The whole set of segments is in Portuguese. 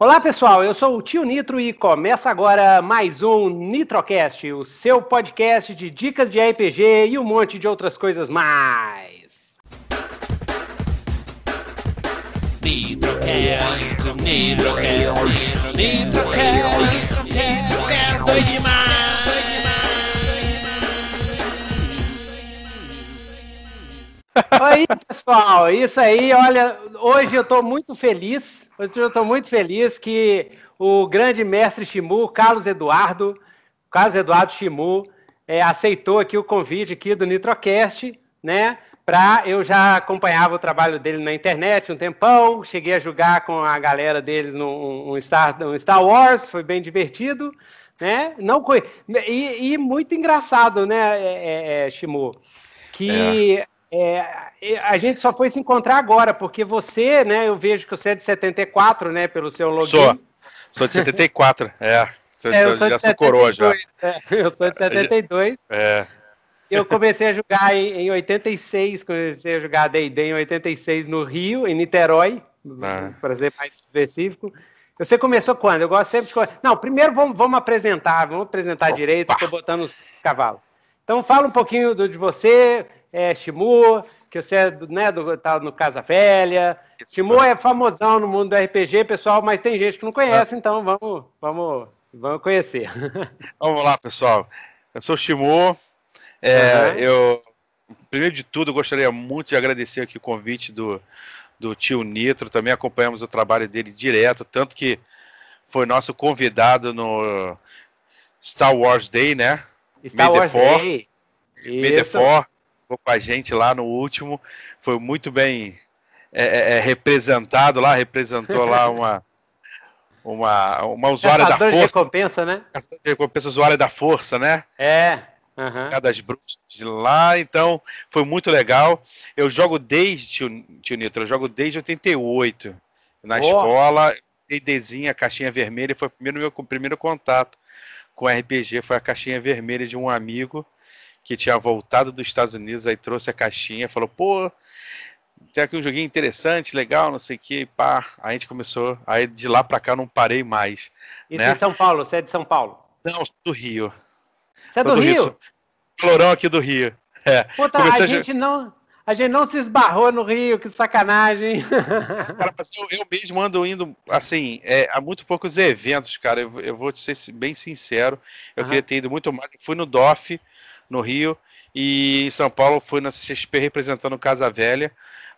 Olá pessoal, eu sou o Tio Nitro e começa agora mais um Nitrocast, o seu podcast de dicas de RPG e um monte de outras coisas mais. Nitrocast, Nitrocast, Nitrocast, Nitrocast, Nitrocast, Aí, pessoal, isso aí. Olha, hoje eu estou muito feliz. Hoje eu estou muito feliz que o grande mestre Shimu, Carlos Eduardo, Carlos Eduardo Shimu, é, aceitou aqui o convite aqui do Nitrocast, né? Pra, eu já acompanhava o trabalho dele na internet um tempão, cheguei a jogar com a galera deles no um Star, um Star Wars, foi bem divertido, né? Não e, e muito engraçado, né, é, é, é Shimu? Que é. É, a gente só foi se encontrar agora, porque você, né? Eu vejo que você é de 74, né? Pelo seu login. Sou, sou de 74, é. Você, é, eu sou já sou coroa já. É, eu sou de 72. É. Eu comecei a jogar em, em 86, comecei a jogar D&D em 86 no Rio, em Niterói, ah. para ser mais específico. Você começou quando? Eu gosto sempre de... Não, primeiro vamos, vamos apresentar, vamos apresentar Opa. direito, estou botando os cavalos. Então fala um pouquinho do, de você, é Shimu, que você é né, do, tá no Casa Velha. Isso. Shimu é famosão no mundo do RPG, pessoal, mas tem gente que não conhece, é. então vamos, vamos, vamos conhecer. Vamos lá, pessoal. Eu sou Shimu. É, uhum. Eu, primeiro de tudo, gostaria muito de agradecer aqui o convite do, do tio Nitro. Também acompanhamos o trabalho dele direto, tanto que foi nosso convidado no Star Wars Day, né? Star Wars Day. Isso participou com a gente lá no último, foi muito bem é, é, é representado lá, representou lá uma, uma, uma usuária da força. de recompensa, né? de recompensa, usuária da força, né? É. Uhum. Das bruxas de lá, então foi muito legal. Eu jogo desde, tio, tio Nitro, eu jogo desde 88 na oh. escola. DDzinha, caixinha vermelha, foi o primeiro meu primeiro contato com RPG, foi a caixinha vermelha de um amigo que tinha voltado dos Estados Unidos, aí trouxe a caixinha, falou, pô, tem aqui um joguinho interessante, legal, não sei o que, pá. a gente começou, aí de lá pra cá não parei mais. Isso né? em é São Paulo, você é de São Paulo? Não, do Rio. Você é do, do Rio? Rio? Florão aqui do Rio. É. Puta, Comecei a, gente não. A gente não se esbarrou no Rio, que sacanagem. Cara, eu, eu, mesmo ando indo, assim, é, há muito poucos eventos, cara. Eu, eu vou te ser bem sincero. Eu uhum. queria ter ido muito mais. Fui no DOF, no Rio, e em São Paulo fui na CXP representando Casa Velha.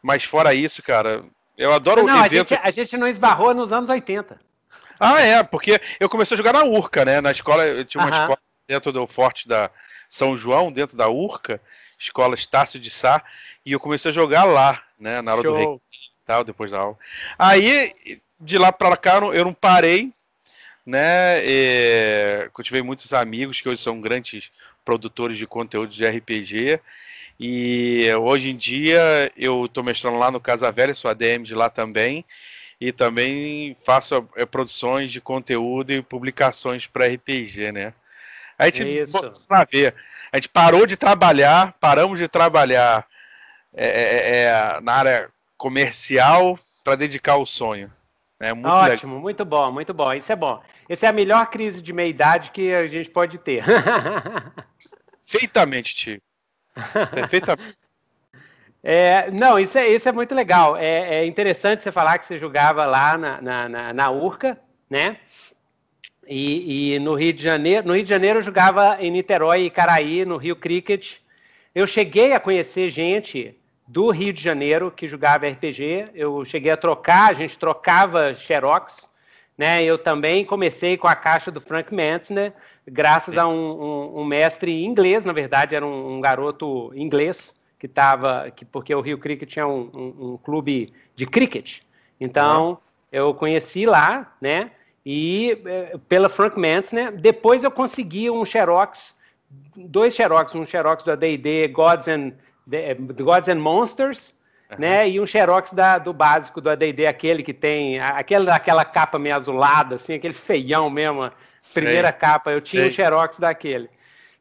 Mas fora isso, cara, eu adoro não, o evento. A gente, a gente não esbarrou nos anos 80. Ah, é, porque eu comecei a jogar na Urca, né? Na escola, eu tinha uma uh -huh. escola dentro do Forte da São João, dentro da Urca, escola Estácio de Sá, e eu comecei a jogar lá, né? Na aula Show. do Rei e tal, depois da aula. Aí, de lá pra cá, eu não, parei, né? E, é, cultivei muitos amigos que hoje são grandes produtores de conteúdos de RPG. E hoje em dia eu estou mestrando lá no Casa Velha, sou ADM de lá também, e também faço é, produções de conteúdo e publicações para RPG, né? A gente, pra ver, a gente parou de trabalhar, paramos de trabalhar é, é, é na área comercial para dedicar ao sonho. É muito Ótimo, legal. muito bom, muito bom. Isso é bom. Essa é a melhor crise de meia-idade que a gente pode ter. Perfeitamente, Tio. Perfeitamente. É, é, não, isso é, isso é muito legal. É, é, interessante você falar que você jogava lá na, na, na, na Urca, né? E, e, no Rio de Janeiro, no Rio de Janeiro eu jogava em Niterói e Caraí, no Rio Cricket. Eu cheguei a conhecer gente do Rio de Janeiro que jogava RPG. Eu cheguei a trocar, a gente trocava xerox, né? Eu também comecei com a caixa do Frank né? graças a um, um, um mestre inglês, na verdade era um, um garoto inglês que estava, que, porque o Rio Cricket tinha um, clube de cricket. Então uhum. eu conheci lá, né? E eh, pela Frank né? depois eu consegui um xerox, dois xerox, um xerox da D&D Gods and The, é, Gods and Monsters, uhum. né? E um xerox da, do básico do AD&D, aquele que tem, aquele daquela capa meio azulada, assim, aquele feião mesmo, Sei. primeira capa. Eu tinha Sei. um xerox daquele.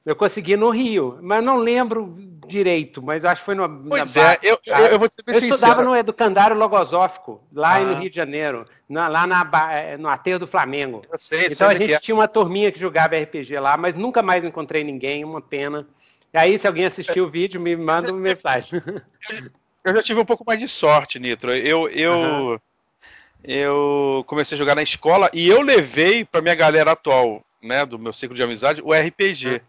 Eu consegui no Rio, mas não lembro direito, mas acho que foi no. Pois na é, eu, eu, ah, eu, vou te eu sincero. estudava no Educandário Logosófico, lá ah. no Rio de Janeiro, na, lá na, eh, no Aterro do Flamengo. Eu sei, então sei a é gente é. tinha uma turminha que jogava RPG lá, mas nunca mais encontrei ninguém, uma pena. E aí, se alguém assistiu o vídeo, me manda uma mensagem. Eu já tive um pouco mais de sorte, Nitro. Eu, eu, uhum. eu comecei a jogar na escola e eu levei para minha galera atual, né, do meu ciclo de amizade, o RPG. Uhum.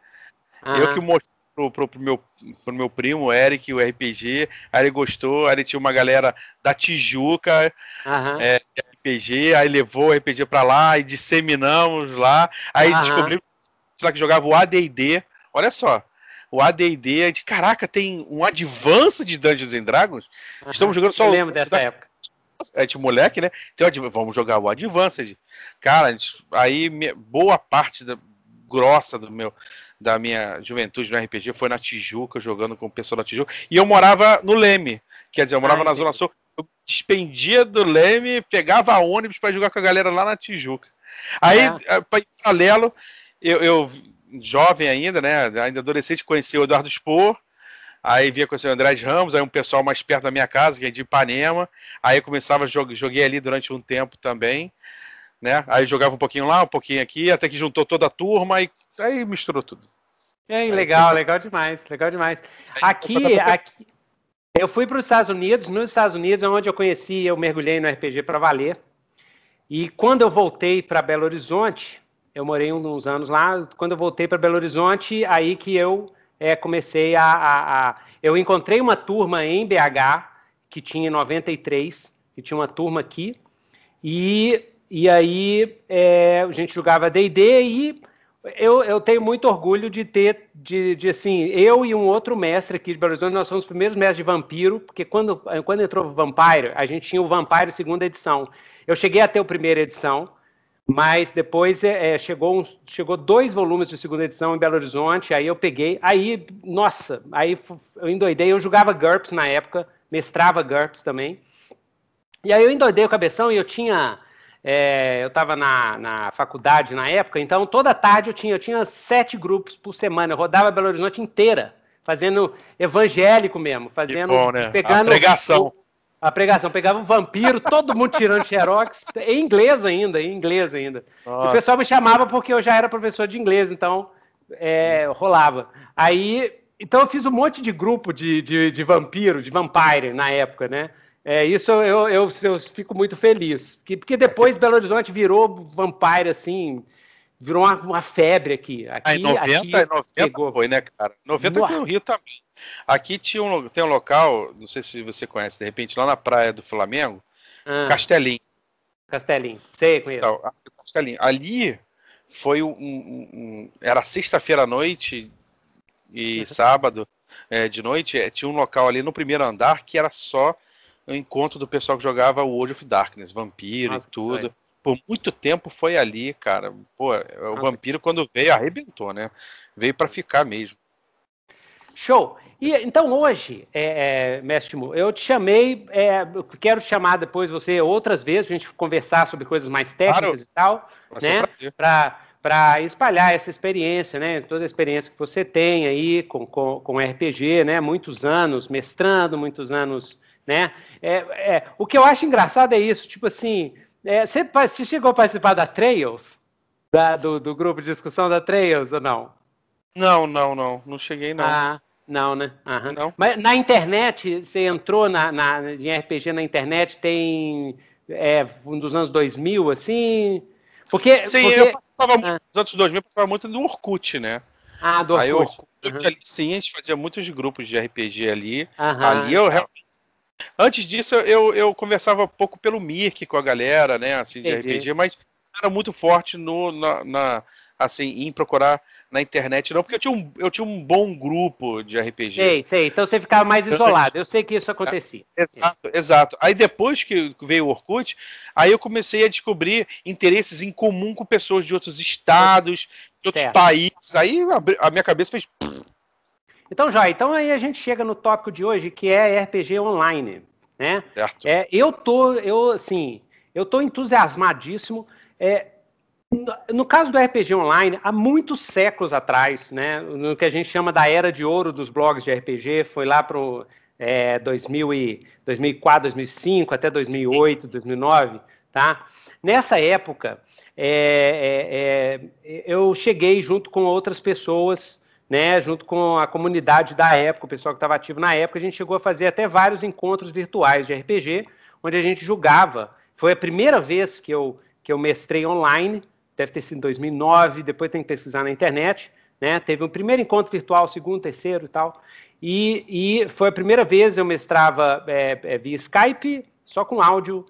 Ah. Eu que mostrei pro, pro, pro, meu, pro meu primo, Eric, o RPG. Aí ele gostou, aí ele tinha uma galera da Tijuca, uhum. é, RPG, aí levou o RPG para lá e disseminamos lá. Aí uhum. descobrimos que jogava o ADD. Olha só o AD&D de caraca, tem um advance de Dungeons and Dragons. Uhum. Estamos jogando só Eu lembro dessa tá... época. É de moleque, né? Então, vamos jogar o Advanced. Cara, aí boa parte da grossa do meu da minha juventude no RPG foi na Tijuca, jogando com o pessoal da Tijuca. E eu morava no Leme, quer dizer, eu morava ah, na Zona Sul. Eu despendia do Leme, pegava ônibus para jogar com a galera lá na Tijuca. Aí, ah. em eh, paralelo, eu, eu jovem ainda, né? Ainda adolescente, conheci o Eduardo Spohr, aí via com o André Ramos, aí um pessoal mais perto da minha casa, que é de Ipanema, aí começava, a jogar, joguei ali durante um tempo também, né? Aí jogava um pouquinho lá, um pouquinho aqui, até que juntou toda a turma e aí misturou tudo. Aí, legal, legal demais, legal demais. Aqui, aqui eu fui para os Estados Unidos, nos Estados Unidos é onde eu conheci, eu mergulhei no RPG para valer. E quando eu voltei para Belo Horizonte, eu morei uns anos lá. Quando eu voltei para Belo Horizonte, aí que eu é, comecei a, a, a, Eu encontrei uma turma em BH, que tinha 93, que tinha uma turma aqui, e, e aí é, a gente jogava DD e. Eu, eu tenho muito orgulho de ter, de, de assim, eu e um outro mestre aqui de Belo Horizonte, nós somos os primeiros mestres de vampiro, porque quando, quando entrou o Vampire, a gente tinha o Vampire segunda edição. Eu cheguei a ter o primeira edição, mas depois é, é chegou, chegou dois volumes de segunda edição em Belo Horizonte, aí eu peguei, aí, nossa, aí eu endoidei, eu jogava GURPS na época, mestrava GURPS também, e aí eu endoidei o cabeção e eu tinha, é, eu estava na, na faculdade na época, então toda tarde eu tinha, eu tinha sete grupos por semana, eu rodava Belo Horizonte inteira, fazendo evangélico mesmo, fazendo, bom, né? pegando... A pregação. O, a pregação pegava um vampiro, todo mundo tirando xerox, em inglês ainda, em inglês ainda. Nossa. O pessoal me chamava porque eu já era professor de inglês, então é, rolava. Aí, então eu fiz um monte de grupo de, de, de vampiro, de vampire na época, né? É, isso eu, eu, eu, fico muito feliz. Porque, porque depois Belo Horizonte virou vampire, assim, virou uma, uma febre aqui. aqui ah, em 90, aqui 90 chegou. foi, né, cara? 90 aqui no Rio também. Aqui tinha um, tem um local, não sei se você conhece, de repente, lá na praia do Flamengo, ah. Castelinho. Castelinho, sei, conheço. Então, Castelinho. Ali foi um... um, um era sexta-feira à noite e uhum. sábado é, de noite, é, tinha um local ali no primeiro andar que era só o encontro do pessoal que jogava o World of Darkness, vampiro Nossa, e tudo por muito tempo foi ali, cara. Pô, é, o ah, vampiro quando veio arrebentou, né? Veio para ficar mesmo. Show. E então hoje, é, é, mestre Mo, eu te chamei, é, eu quero chamar depois você outras vezes pra a gente conversar sobre coisas mais técnicas claro. e tal, Vai né? Para para espalhar essa experiência, né? Toda a experiência que você tem aí com, com, com RPG, né? Muitos anos mestrando, muitos anos, né? É, é, o que eu acho engraçado é isso, tipo assim, é, você, você, chegou a participar da Trails? Da, do, do, grupo de discussão da Trails ou não? Não, não, não. Não cheguei, não. Ah, não, né? Aham. Não. Mas na internet, você entrou na, na, em RPG na internet, tem é, um dos anos 2000, assim? Porque, Sim, porque... Ah. eu participava muito, dos anos 2000, eu participava muito do Orkut, né? Ah, do Orkut. Aí, Orkut uhum. ali, sim, a gente fazia muitos grupos de RPG ali. Uhum. Ali eu realmente Antes disso, eu, eu conversava pouco pelo Mirk com a galera, né? Assim, de RPG, mas era muito forte no, na, na, assim, em procurar na internet, não, porque eu tinha um, eu tinha um bom grupo de RPG. Sei, sei. Então você ficava mais então, isolado. Eu sei que isso acontecia. É, exato, exato. Aí depois que veio o Orkut, aí eu comecei a descobrir interesses em comum com pessoas de outros estados, de outros certo. países. Aí a minha cabeça fez então, já, então aí a gente chega no tópico de hoje, que é RPG online, né? Certo. É, eu tô, eu, assim, eu tô entusiasmadíssimo. É, no caso do RPG online, há muitos séculos atrás, né, no que a gente chama da era de ouro dos blogs de RPG, foi lá para é, 2004, 2005 até 2008, 2009, tá? Nessa época, é, é, é, eu cheguei junto com outras pessoas né, junto com a comunidade da época, o pessoal que estava ativo na época, a gente chegou a fazer até vários encontros virtuais de RPG, onde a gente julgava. Foi a primeira vez que eu, que eu mestrei online, deve ter sido em 2009, depois tem que pesquisar na internet. Né? Teve um primeiro encontro virtual, segundo, terceiro e tal. E, e foi a primeira vez que eu mestrava é, via Skype, só com áudio,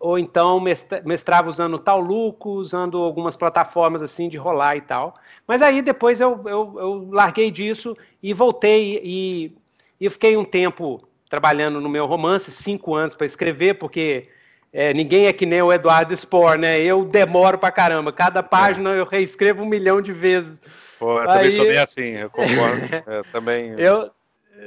ou então mestrava usando tal lucro, usando algumas plataformas assim de rolar e tal. Mas aí depois eu, eu, eu larguei disso e voltei e, e fiquei um tempo trabalhando no meu romance, cinco anos para escrever, porque é, ninguém é que nem o Eduardo Spohr, né? Eu demoro pra caramba. Cada página é. eu reescrevo um milhão de vezes. Pô, eu Aí... também sou bem assim, eu concordo. é, também. Eu,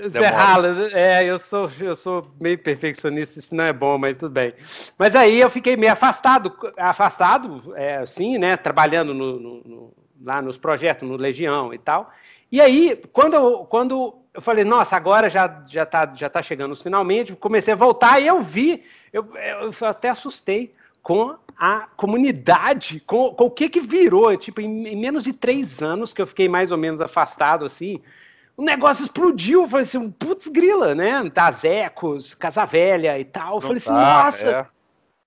Zé Haaland, é, eu sou, eu sou meio perfeccionista, isso não é bom, mas tudo bem. Mas aí eu fiquei meio afastado, afastado, é, sim, né, trabalhando no, no, no, lá nos projetos, no Legião e tal. E aí, quando eu, quando eu falei, nossa, agora já, já, tá, já tá chegando finalmente, comecei a voltar e eu vi, eu, eu até assustei com a comunidade, com, com o que que virou, tipo, em, em menos de três anos que eu fiquei mais ou menos afastado, assim, o negócio explodiu. Eu falei assim, putz, grila, né? Ecos, Casa Velha e tal. Eu falei assim, nossa.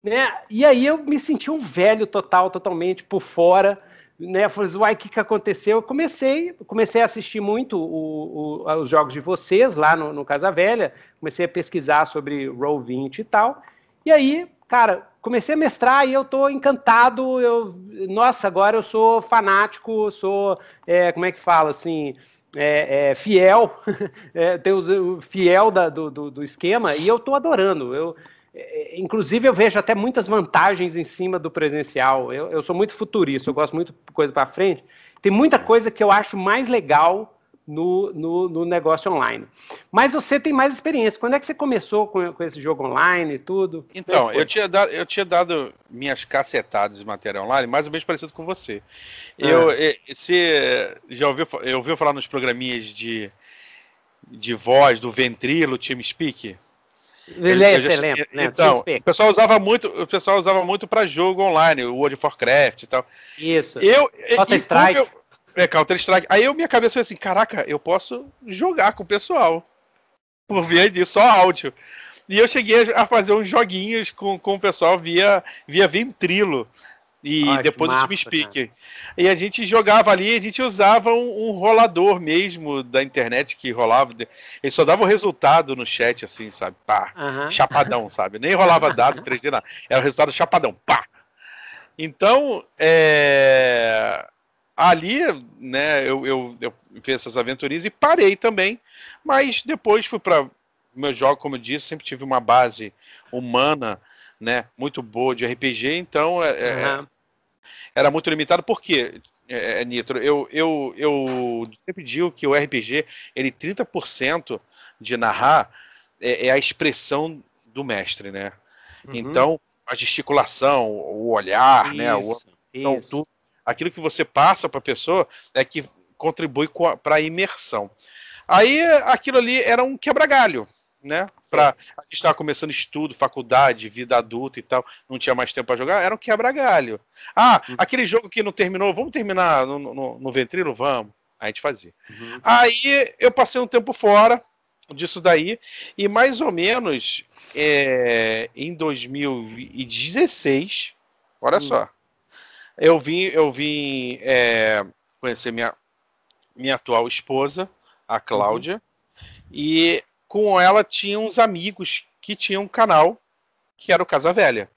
É. Né? E aí eu me senti um velho total, totalmente por fora. Né, eu falei assim, uai, o que, que aconteceu? Eu comecei, comecei a assistir muito o, o, os jogos de vocês lá no, no Casa Velha, comecei a pesquisar sobre Roll 20 e tal. E aí, cara, comecei a mestrar e eu tô encantado. Eu, nossa, agora eu sou fanático, sou, é, como é que fala assim? é, é, fiel, é, tem o fiel da, do, do, do, esquema, e eu estou adorando. Eu, é, é, inclusive, eu vejo até muitas vantagens em cima do presencial. Eu, eu sou muito futurista, eu gosto muito de coisa para frente. Tem muita coisa que eu acho mais legal no, no, no, negócio online. Mas você tem mais experiência. Quando é que você começou com, com esse jogo online e tudo? Então, eu tinha, dado, eu tinha dado minhas cacetadas de matéria online, mais ou menos parecido com você. Ah. Eu, eh, você já ouviu, eu ouviu falar nos programinhas de, de voz do Ventrilo, TeamSpeak? Ele é excelente. então, o pessoal usava muito, o pessoal usava muito para jogo online, o World of Warcraft e tal. Isso. Eu, eh, Counter Strike. Eu, é, Counter-Strike. Aí eu, minha cabeça foi assim, caraca, eu posso jogar com o pessoal. Por via disso, só áudio. E eu cheguei a fazer uns joguinhos com, com o pessoal via, via ventrilo. E Ai, depois massa, do TeamSpeak. E a gente jogava ali, a gente usava um, um, rolador mesmo da internet que rolava. Ele só dava o resultado no chat, assim, sabe? Pá, uh -huh. chapadão, sabe? Nem rolava dado 3D, nada. Era o resultado chapadão, pá. Então, é... Ali, né, eu, eu, eu fiz essas aventurinhas e parei também, mas depois fui para meu jogo, como eu disse, sempre tive uma base humana, né, muito boa de RPG, então é, uhum. era muito limitado, porque é, é, Nitro, eu, eu, eu sempre digo que o RPG, ele 30% de narrar é, é, a expressão do mestre, né? Uhum. Então, a gesticulação, o olhar, isso, né? O, então, isso. tudo Aquilo que você passa para a pessoa é que contribui para a imersão. Aí aquilo ali era um quebra-galho, né? Pra, a gente estava começando estudo, faculdade, vida adulta e tal, não tinha mais tempo para jogar, era um quebra-galho. Ah, uhum. aquele jogo que não terminou, vamos terminar no, no, no ventrilo? Vamos. A gente fazia. Uhum. Aí eu passei um tempo fora disso daí, e mais ou menos é, em 2016, olha uhum. só, eu vim, eu vim é, conhecer minha, minha atual esposa, a Cláudia, uhum. e com ela tinha uns amigos que tinham um canal que era o Casa Velha.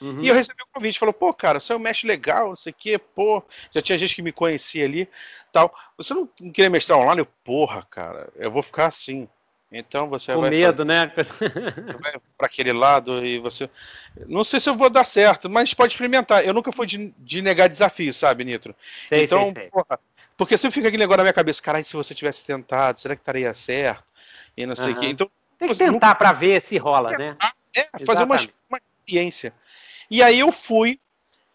Uhum. E eu recebi o um convite, falou, pô, cara, você é um mestre legal, não sei o quê, pô, já tinha gente que me conhecia ali, tal. Você não queria mestrar online? Eu, porra, cara, eu vou ficar assim. Então você Com vai. Com medo, fazer... né? para aquele lado e você. Não sei se eu vou dar certo, mas pode experimentar. Eu nunca fui de, de negar desafio, sabe, Nitro? Sei, então, sei, sei. Porra, porque sempre fica aquele negócio na minha cabeça: caralho, se você tivesse tentado, será que estaria certo? E não sei o uhum. quê. Então, Tem que tentar nunca... para ver se rola, né? É, fazer uma, uma experiência. E aí eu fui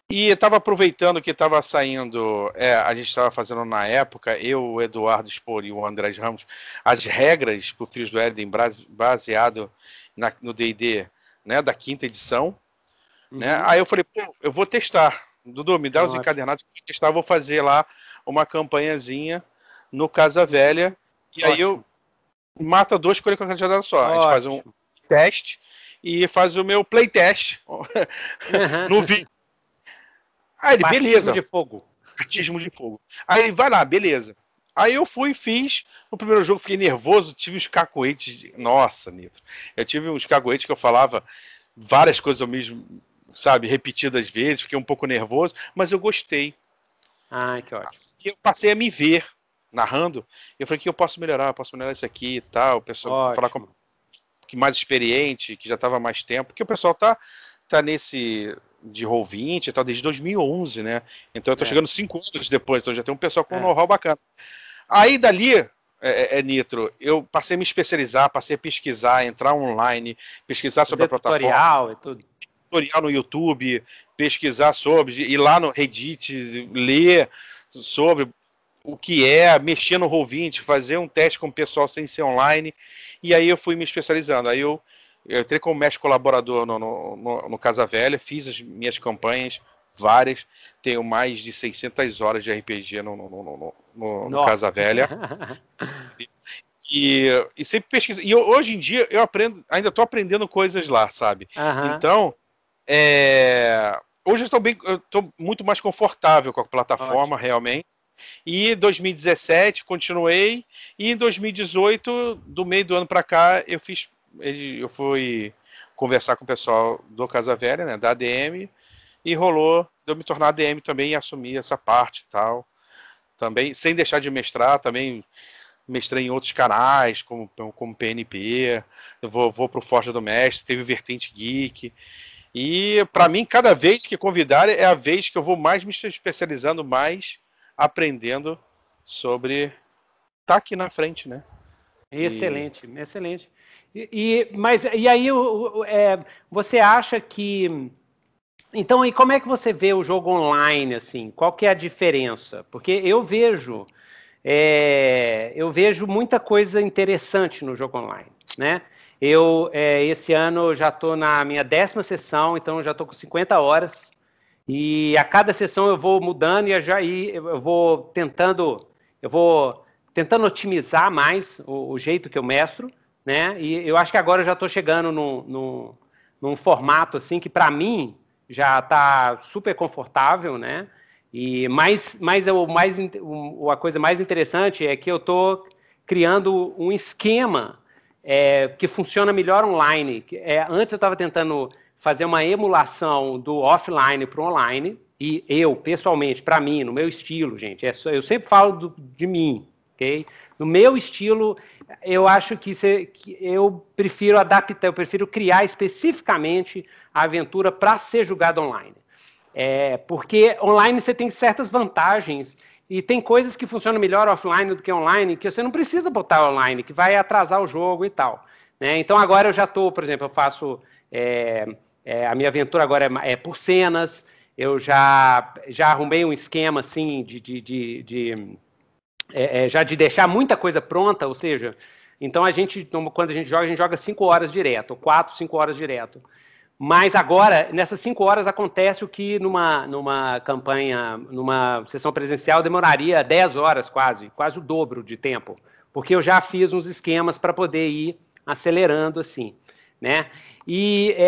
e estava aproveitando que estava saindo, é, a gente estava fazendo na época, eu, o Eduardo Spor e o André Ramos, as regras para o Frios do Éden baseado na, no D&D né, da quinta edição. Né? Uhum. Né? Aí eu falei, pô, eu vou testar. Dudu, me dá os encadernados que eu vou testar, vou fazer lá uma campanhazinha no Casa Velha. E Ótimo. aí eu mata dois coelhos com a cajadada só. Ótimo. A gente faz um teste e faz o meu playtest uhum. no vídeo. Aí ele, Batismo beleza. de fogo. Batismo de fogo. Aí ele, vai lá, beleza. Aí eu fui fiz. No primeiro jogo fiquei nervoso, tive uns cacoetes. De... Nossa, Nitro. Eu tive uns cacoetes que eu falava várias coisas ao mesmo, sabe, repetidas vezes, fiquei um pouco nervoso, mas eu gostei. Ai, que ótimo. Assim, eu passei a me ver narrando, eu falei que eu posso melhorar, eu posso melhorar isso aqui e tal, o pessoal falar com que mais experiente, que já estava mais tempo, porque o pessoal tá tá nesse de Roll20 e tal, desde 2011, né? Então eu tô é. chegando cinco anos depois, então já tem um pessoal com é. um know-how bacana. Aí dali, é, é, é, Nitro, eu passei a me especializar, passei a pesquisar, entrar online, pesquisar Fazer sobre a plataforma. Tutorial e tudo. Tutorial no YouTube, pesquisar sobre, ir lá no Reddit, ler sobre o que é, mexer no Roll20, fazer um teste com o pessoal sem ser online. E aí eu fui me especializando. Aí eu eu entrei como mestre colaborador no, no, no, no Casa Velha, fiz as minhas campanhas, várias. Tenho mais de 600 horas de RPG no, no, no, no Casa Velha. E, e sempre pesquisa. E eu, hoje em dia eu aprendo, ainda estou aprendendo coisas lá, sabe? Uhum. Então, é, hoje eu estou muito mais confortável com a plataforma, Ótimo. realmente. E 2017 continuei e em 2018, do meio do ano para cá, eu fiz ele, eu fui conversar com o pessoal do Casa Velha, né, da ADM, e rolou de eu me tornar ADM também e assumir essa parte e tal. Também, sem deixar de mestrar, também mestrei em outros canais, como, como PNP, eu vou, vou para o Forja do Mestre, teve Vertente Geek. E para mim, cada vez que convidar é a vez que eu vou mais me especializando, mais aprendendo sobre tá aqui na frente, né? Excelente, e... excelente. E, e, mas, e aí é, você acha que. Então, e como é que você vê o jogo online, assim? Qual que é a diferença? Porque eu vejo. É, eu vejo muita coisa interessante no jogo online, né? Eu, é, esse ano, já estou na minha décima sessão, então já estou com 50 horas. E a cada sessão eu vou mudando e eu, já, eu vou tentando, eu vou tentando otimizar mais o, o, jeito que eu mestro, né? E eu acho que agora eu já estou chegando no, no, num formato assim que para mim já está super confortável, né? E mais, mais, o, mais a coisa mais interessante é que eu estou criando um esquema é, que funciona melhor online. É, antes eu estava tentando fazer uma emulação do offline para o online, e eu, pessoalmente, para mim, no meu estilo, gente, é só, eu sempre falo do, de mim, ok? No meu estilo, eu acho que, cê, que, eu prefiro adaptar, eu prefiro criar especificamente a aventura para ser jogada online. É, porque online você tem certas vantagens e tem coisas que funcionam melhor offline do que online, que você não precisa botar online, que vai atrasar o jogo e tal. Né? Então agora eu já estou, por exemplo, eu faço. É, é, a minha aventura agora é, é por cenas, eu já, já arrumei um esquema assim de, de, de, de é, é, já de deixar muita coisa pronta, ou seja, então a gente, então, quando a gente joga, a gente joga cinco horas direto, quatro, cinco horas direto. Mas agora, nessas cinco horas, acontece o que numa, numa campanha, numa sessão presencial, demoraria dez horas quase, quase o dobro de tempo. Porque eu já fiz uns esquemas para poder ir acelerando assim. Né? E é,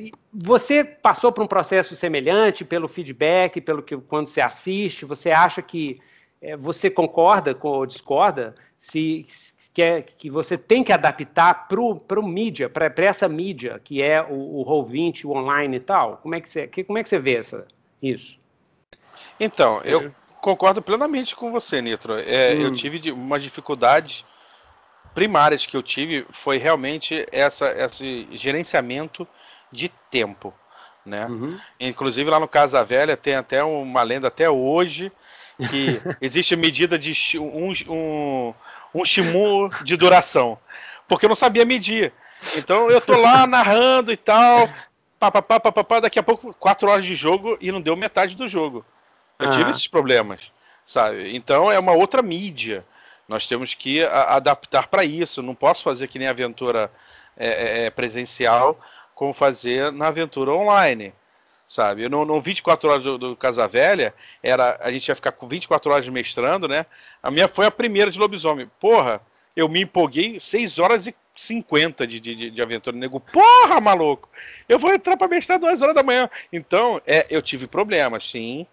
é, é, você passou por um processo semelhante, pelo feedback, pelo que quando você assiste, você acha que é, você concorda ou discorda se, se quer, que você tem que adaptar para o mídia, para essa mídia, que é o, o Roll20, o online e tal? Como é que você, que, como é que você vê essa, isso? Então, eu é. concordo plenamente com você, Nitro. É, hum. Eu tive uma dificuldade primária que eu tive foi realmente essa, esse gerenciamento de tempo, né? Uhum. Inclusive lá no Casa Velha tem até uma lenda até hoje que existe medida de um, um, um shimu de duração, porque eu não sabia medir. Então eu tô lá narrando e tal, papapá, papapá, daqui a pouco quatro horas de jogo e não deu metade do jogo. Eu tive ah. esses problemas, sabe? Então é uma outra mídia. Nós temos que adaptar para isso. Não posso fazer que nem aventura é, é, é, presencial, como fazer na aventura online sabe? Eu não, não 24 horas do, do Casa Velha, era, a gente ia ficar com 24 horas mestrando, né? A minha foi a primeira de lobisomem. Porra, eu me empolguei 6 horas e 50 de, de, de aventura. Nego, porra, maluco! Eu vou entrar pra mestrar 2 horas da manhã. Então, é, eu tive problemas, sim.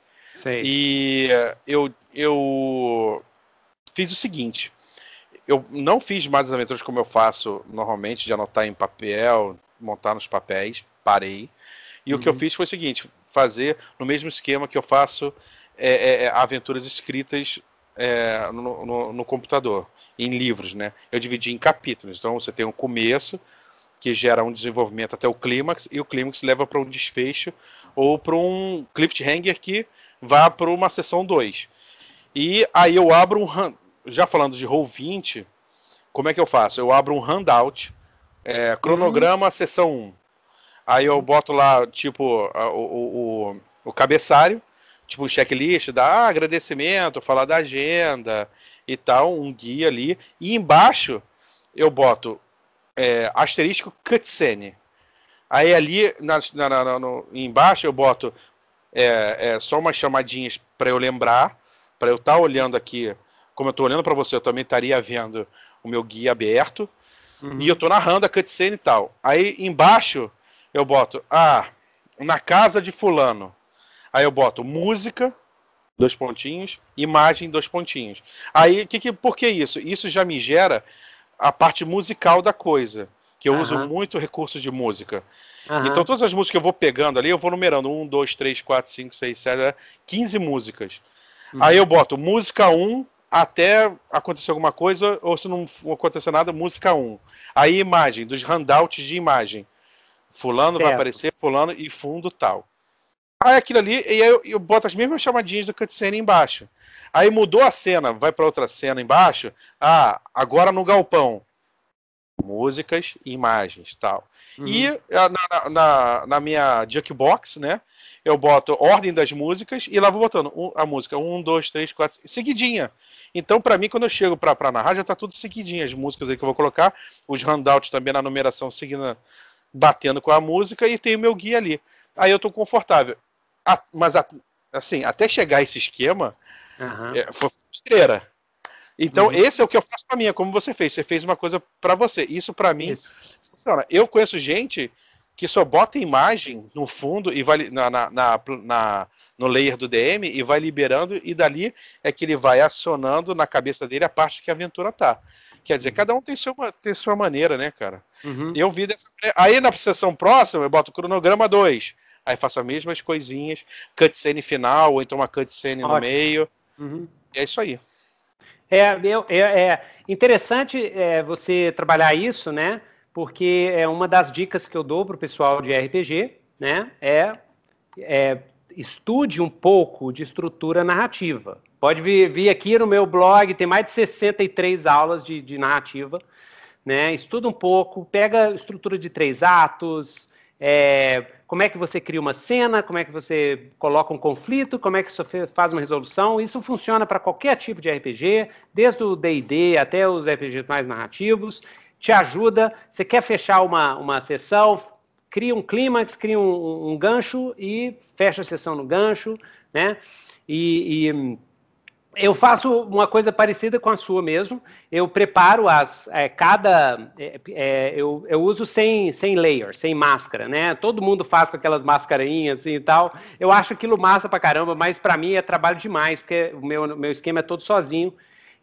Sei. E eh, eu, eu fiz o seguinte. Eu não fiz mais as aventuras como eu faço normalmente, de anotar em papel, montar nos papéis, parei. E uhum. o que eu uhum. fiz foi o seguinte: fazer no mesmo esquema que eu faço é, é, é, aventuras escritas é, no, no, no, computador, em livros, né? Eu dividi em capítulos. Então você tem um começo que gera um desenvolvimento até o clímax e o clímax leva para um desfecho ou para um cliffhanger que vá para uma sessão 2. E aí eu abro um já falando de roll 20, como é que eu faço? Eu abro um handout, é, cronograma uhum. sessão 1. Um. Aí eu boto lá, tipo, o, o, o cabeçário, tipo, o checklist, dá ah, agradecimento, falar da agenda e tal, um guia ali. E embaixo eu boto é, asterisco cutscene. Aí ali na, na, na, no, embaixo eu boto é, é, só umas chamadinhas para eu lembrar, para eu estar tá olhando aqui. Como eu estou olhando para você, eu também estaria vendo o meu guia aberto. Uhum. E eu estou narrando a cutscene e tal. Aí embaixo eu boto, ah, na casa de fulano. Aí eu boto música, dois pontinhos, imagem, dois pontinhos. Aí, que, que, por que isso? Isso já me gera a parte musical da coisa, que eu uso muito recurso de música. Então, todas as músicas que eu vou pegando ali, eu vou numerando: 1, 2, 3, 4, 5, 6, 7, 15 músicas. Uhum. Aí eu boto música 1 até acontecer alguma coisa, ou se não acontecer nada, música 1. Aí imagem, dos handouts de imagem. Fulano certo. vai aparecer, fulano e fundo tal. Aí aquilo ali, e aí eu, eu boto as mesmas chamadinhas do cutscene embaixo. Aí mudou a cena, vai para outra cena embaixo. Ah, agora no galpão. Músicas e imagens tal. Uhum. E ah, na, na, na minha jukebox, né? Eu boto ordem das músicas e lá vou botando a música. Um, dois, três, quatro, seguidinha. Então, para mim, quando eu chego para narrar, já tá tudo seguidinha As músicas aí que eu vou colocar, os handouts também na numeração seguindo batendo com a música e tem o meu guia ali. Aí eu estou confortável. mas assim, até chegar esse esquema, uhum. é, foi estreira. Então, uhum. esse é o que eu faço para mim, é como você fez. Você fez uma coisa para você. Isso para mim Isso. funciona. Eu conheço gente que só bota imagem no fundo e vai na, na, na, na, no layer do DM e vai liberando, e dali é que ele vai acionando na cabeça dele a parte que a aventura tá. Quer dizer, cada um tem sua, tem sua maneira, né, cara? Uhum. Eu vi dessa. Aí na sessão próxima, eu boto o cronograma 2. Aí faço as mesmas coisinhas, cutscene final, ou então uma cutscene Ótimo. no meio. Uhum. é isso aí. É, é, é interessante é, você trabalhar isso, né? Porque é uma das dicas que eu dou para o pessoal de RPG, né? É, é estude um pouco de estrutura narrativa. Pode vir, vir aqui no meu blog, tem mais de 63 aulas de, de narrativa. Né? Estuda um pouco, pega estrutura de três atos, é, como é que você cria uma cena, como é que você coloca um conflito, como é que você faz uma resolução. Isso funciona para qualquer tipo de RPG, desde o DD até os RPGs mais narrativos. Te ajuda. Você quer fechar uma, uma sessão, cria um clímax, cria um, um, gancho e fecha a sessão no gancho, né? E, e, hum, eu faço uma coisa parecida com a sua mesmo. Eu preparo as é, cada é, é, eu, eu uso sem, sem layer, sem máscara, né? Todo mundo faz com aquelas mascarinhas assim, e tal. Eu acho aquilo massa pra caramba, mas para mim é trabalho demais porque o meu meu esquema é todo sozinho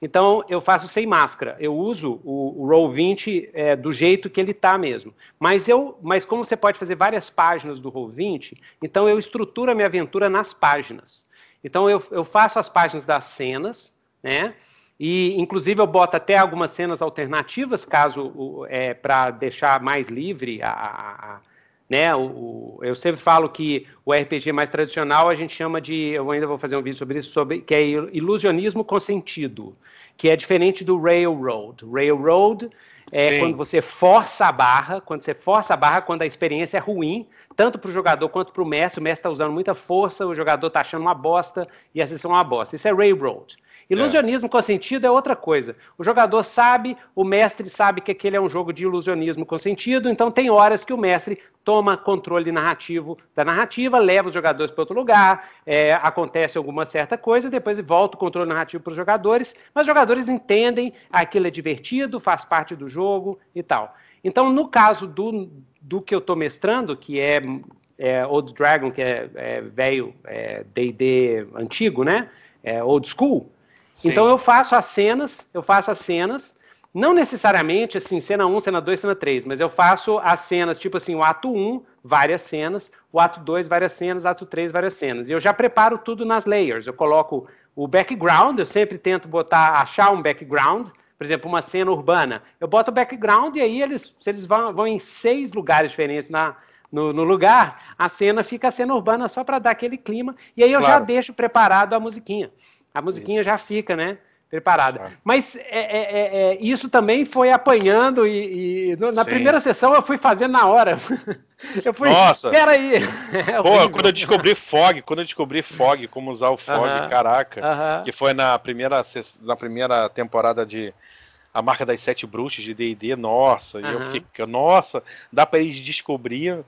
então, eu faço sem máscara. Eu uso o, o Roll20 é, do jeito que ele está mesmo. Mas, eu, mas como você pode fazer várias páginas do Roll20, então eu estruturo a minha aventura nas páginas. Então, eu, eu faço as páginas das cenas, né? E, inclusive, eu boto até algumas cenas alternativas, caso é, para deixar mais livre a, a né? O, o, eu sempre falo que o RPG mais tradicional a gente chama de, eu ainda vou fazer um vídeo sobre isso, sobre que é ilusionismo consentido, que é diferente do railroad. Railroad é Sim. quando você força a barra, quando você força a barra, quando a experiência é ruim, tanto para o jogador quanto para o mestre. O mestre está usando muita força, o jogador está achando uma bosta e a sessão é uma bosta. Isso é railroad. Ilusionismo é. consentido é outra coisa. O jogador sabe, o mestre sabe que aquele é um jogo de ilusionismo consentido, então tem horas que o mestre toma controle narrativo da narrativa, leva os jogadores para outro lugar, é, acontece alguma certa coisa, depois volta o controle narrativo para os jogadores, mas os jogadores entendem ah, aquilo é divertido, faz parte do jogo e tal. Então, no caso do, do que eu estou mestrando, que é, é, Old Dragon, que é, é velho, D&D é antigo, né? É old school, então eu faço as cenas, eu faço as cenas, não necessariamente assim, cena 1, cena 2, cena 3, mas eu faço as cenas, tipo assim, o ato 1, várias cenas, o ato 2, várias cenas, ato 3, várias cenas. E eu já preparo tudo nas layers. Eu coloco o background, eu sempre tento botar, achar um background, por exemplo, uma cena urbana. Eu boto o background e aí eles, se eles vão, vão em seis lugares diferentes na, no, no, lugar, a cena fica a cena urbana só para dar aquele clima, e aí eu claro. já deixo preparado a musiquinha a musiquinha isso. já fica, né? Preparada. Ah. Mas é é, é, é, isso também foi apanhando e, e na Sim. primeira sessão eu fui fazendo na hora. Eu fui, Nossa! Peraí! É Pô, quando eu descobri Fog, quando eu descobri Fog, como usar o Fog, uh -huh. caraca, uh -huh. que foi na primeira, na primeira temporada de, a marca das sete bruxas de D&D, nossa, e eu fiquei, nossa, dá para eles descobrir,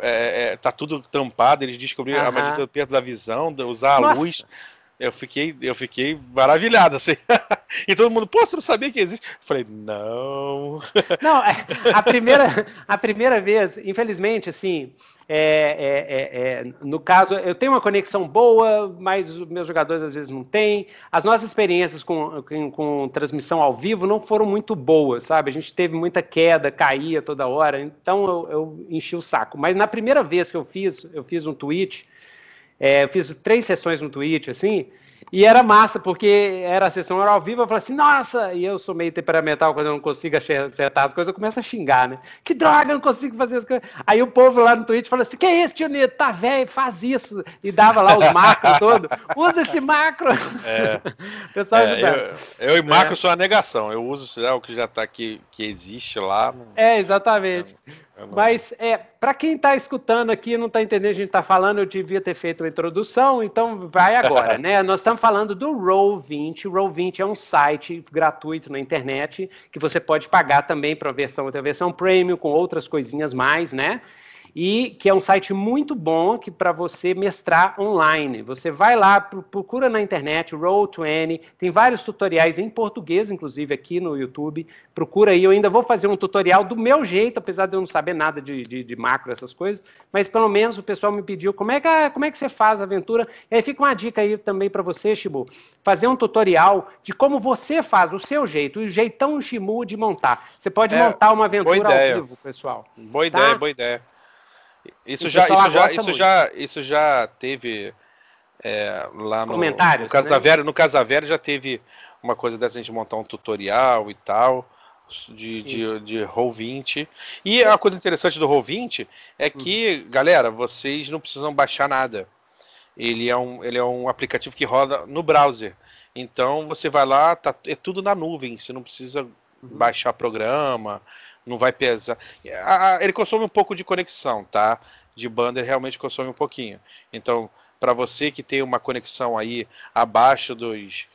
é, é, tá tudo tampado, eles descobriram uhum. a magia perto da visão, usar nossa. a luz, eu fiquei, eu fiquei maravilhado, assim. e todo mundo, pô, você não sabia que existe? Eu falei, não. não, é, a primeira, a primeira vez, infelizmente, assim, é, é, é, é, no caso, eu tenho uma conexão boa, mas meus jogadores às vezes não têm. As nossas experiências com, com, com, transmissão ao vivo não foram muito boas, sabe? A gente teve muita queda, caía toda hora, então eu, eu enchi o saco. Mas na primeira vez que eu fiz, eu fiz um tweet é, eu fiz três sessões no Twitch, assim, e era massa, porque era a sessão era ao vivo, eu falei assim, nossa, e eu sou meio temperamental, quando eu não consigo acertar as coisas, eu começo a xingar, né? Que droga, eu não consigo fazer as coisas. Aí o povo lá no Twitch falou assim, que é isso, tio Neto? tá velho, faz isso. E dava lá os macros todo, usa esse macro. É, pessoal é, eu, eu, e macro é. sou a negação, eu uso lá, o que já tá aqui, que existe lá. É, exatamente. É. É Mas é, para quem está escutando aqui não está entendendo, a gente está falando, eu devia ter feito uma introdução, então vai agora, né? Nós estamos falando do Roll20. Roll20 é um site gratuito na internet que você pode pagar também para a versão, a versão premium com outras coisinhas mais, né? e que é um site muito bom que para você mestrar online. Você vai lá, procura na internet Roll20, tem vários tutoriais em português, inclusive aqui no YouTube. Procura aí, eu ainda vou fazer um tutorial do meu jeito, apesar de eu não saber nada de, de, de macro, essas coisas, mas pelo menos o pessoal me pediu como é que, como é que você faz a aventura. E aí fica uma dica aí também para você, Shibu, fazer um tutorial de como você faz, o seu jeito, o jeitão Shimu de montar. Você pode é, montar uma aventura ao vivo, pessoal. Boa tá? ideia, boa ideia. Isso já, isso já, isso já, isso já teve é, lá no, né? no Casavero né? no Casavero já teve uma coisa dessa a gente montar um tutorial e tal de, de, de Roll20. E a coisa interessante do Roll20 é hum. que, uhum. galera, vocês não precisam baixar nada. Ele é, um, ele é um aplicativo que roda no browser. Então você vai lá, tá, é tudo na nuvem. Você não precisa uhum. baixar programa, não vai pesar. ele consome um pouco de conexão, tá? De banda ele realmente consome um pouquinho. Então, para você que tem uma conexão aí abaixo dos,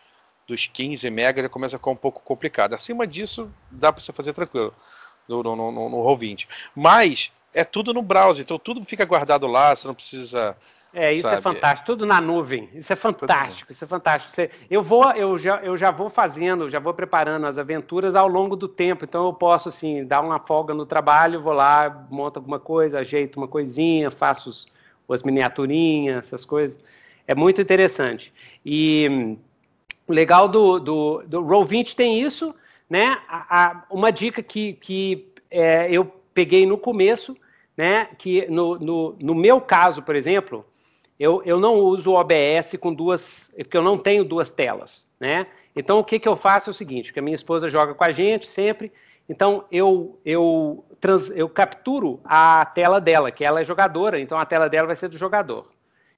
dos 15 mega, ele começa a ficar um pouco complicado. Acima disso, dá para você fazer tranquilo no, no, no, no Roll20. Mas é tudo no browser, então tudo fica guardado lá, você não precisa é, isso é sabe? é fantástico. Tudo na nuvem. Isso é fantástico. Isso é fantástico. Você, eu vou, eu já, eu já vou fazendo, já vou preparando as aventuras ao longo do tempo. Então eu posso assim dar uma folga no trabalho, vou lá, monto alguma coisa, ajeito uma coisinha, faço os, as miniaturinhas, essas coisas. É muito interessante. E o legal do, do, do Roll20 tem isso, né? A, a, uma dica que, que é, eu peguei no começo, né? Que no, no, no meu caso, por exemplo, eu, eu não uso OBS com duas, porque eu não tenho duas telas, né? Então, o que, que eu faço é o seguinte, que a minha esposa joga com a gente sempre, então eu, eu, trans, eu capturo a tela dela, que ela é jogadora, então a tela dela vai ser do jogador.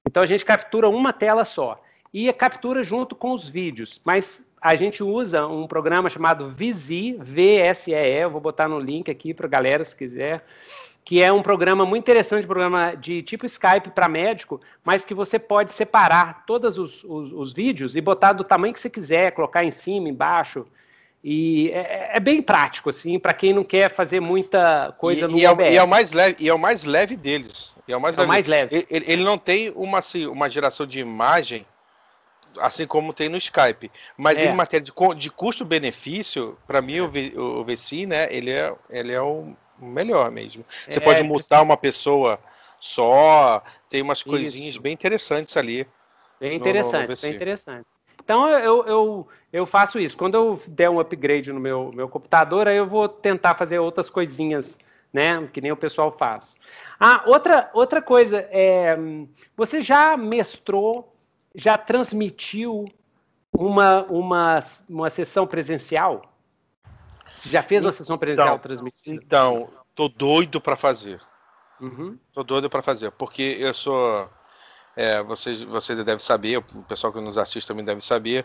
Então, a gente captura uma tela só e captura junto com os vídeos, mas a gente usa um programa chamado VSE, V-S-E-E, vou botar no link aqui para a galera se quiser, que é um programa muito interessante, um programa de tipo Skype para médico, mas que você pode separar todos os, os, os, vídeos e botar do tamanho que você quiser, colocar em cima, embaixo. E é, é, é bem prático, assim, para quem não quer fazer muita coisa e, no e É, e é o mais leve, e é o mais leve deles. é o mais é leve. Mais leve. Ele, ele, não tem uma, assim, uma geração de imagem, assim como tem no Skype. Mas é. em matéria de, de custo-benefício, para mim, é. o, v, o VC, né, ele é, ele é um melhor mesmo. Você é, pode mutar uma pessoa só, tem umas isso. coisinhas bem interessantes ali. Bem interessante, bem interessante. Então eu, eu, eu faço isso. Quando eu der um upgrade no meu, meu computador, aí eu vou tentar fazer outras coisinhas, né? Que nem o pessoal faz. Ah, outra, outra coisa, é, você já mestrou, já transmitiu uma, uma, uma sessão presencial? Você já fez uma então, sessão presencial então, transmitida? Então, tô doido para fazer. Uhum. Tô doido para fazer, porque eu sou. É, vocês, vocês devem saber, o pessoal que nos assiste também deve saber,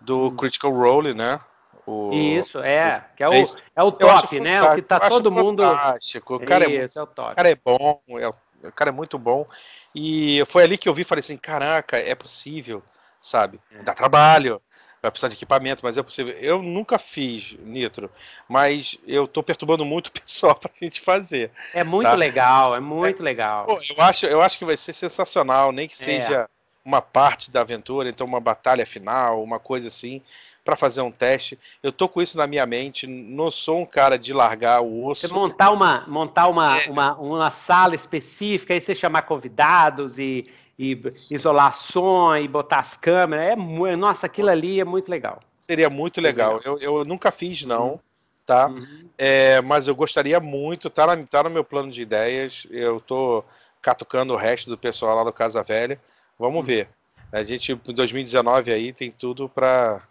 do uhum. Critical Role, né? O, Isso, é. Que é, o, é o top, né? O que tá todo mundo. Fantástico. O cara, é Isso, é, é, o top. cara é bom, é, o cara é muito bom. E foi ali que eu vi e falei assim: caraca, é possível, sabe? É. Dá trabalho vai precisar de equipamento, mas é possível. Eu nunca fiz nitro, mas eu estou perturbando muito o pessoal para a gente fazer. É muito tá? legal, é muito é, legal. Pô, eu, acho, eu acho que vai ser sensacional, nem que é. seja é. uma parte da aventura, então uma batalha final, uma coisa assim, para fazer um teste. Eu tô com isso na minha mente, não sou um cara de largar o osso. Você montar uma, montar uma, é. uma, uma sala específica e você chamar convidados e e isolações, e botar as câmeras. É, é, nossa, aquilo ali é muito legal. Seria muito legal. Eu, eu nunca fiz, uhum. não, tá? Uhum. É, mas eu gostaria muito, tá, na, tá no meu plano de ideias. Eu tô catucando o resto do pessoal lá do Casa Velha. Vamos uhum. ver. A gente, em 2019 aí, tem tudo para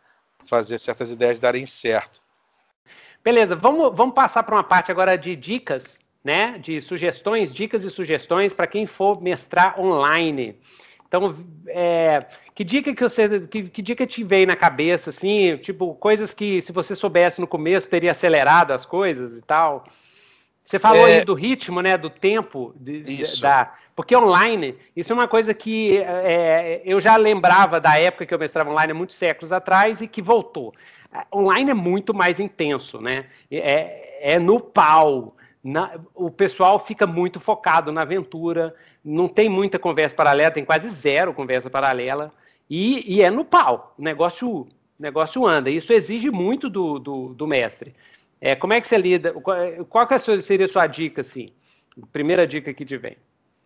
fazer certas ideias darem certo. Beleza, vamos, vamos passar para uma parte agora de dicas né, de sugestões, dicas e sugestões para quem for mestrar online. Então, é, que dica que você, que, que, dica te veio na cabeça, assim, tipo coisas que se você soubesse no começo teria acelerado as coisas e tal. Você falou é... aí do ritmo, né, do tempo de, da, porque online isso é uma coisa que é, é, eu já lembrava da época que eu mestrava online, muitos séculos atrás e que voltou. Online é muito mais intenso, né? É, é no pau na, o pessoal fica muito focado na aventura, não tem muita conversa paralela, tem quase zero conversa paralela, e, e é no pau, o negócio, negócio anda. Isso exige muito do, do, do mestre. É, como é que você lida? Qual que é seria a sua dica, assim? Primeira dica que te vem.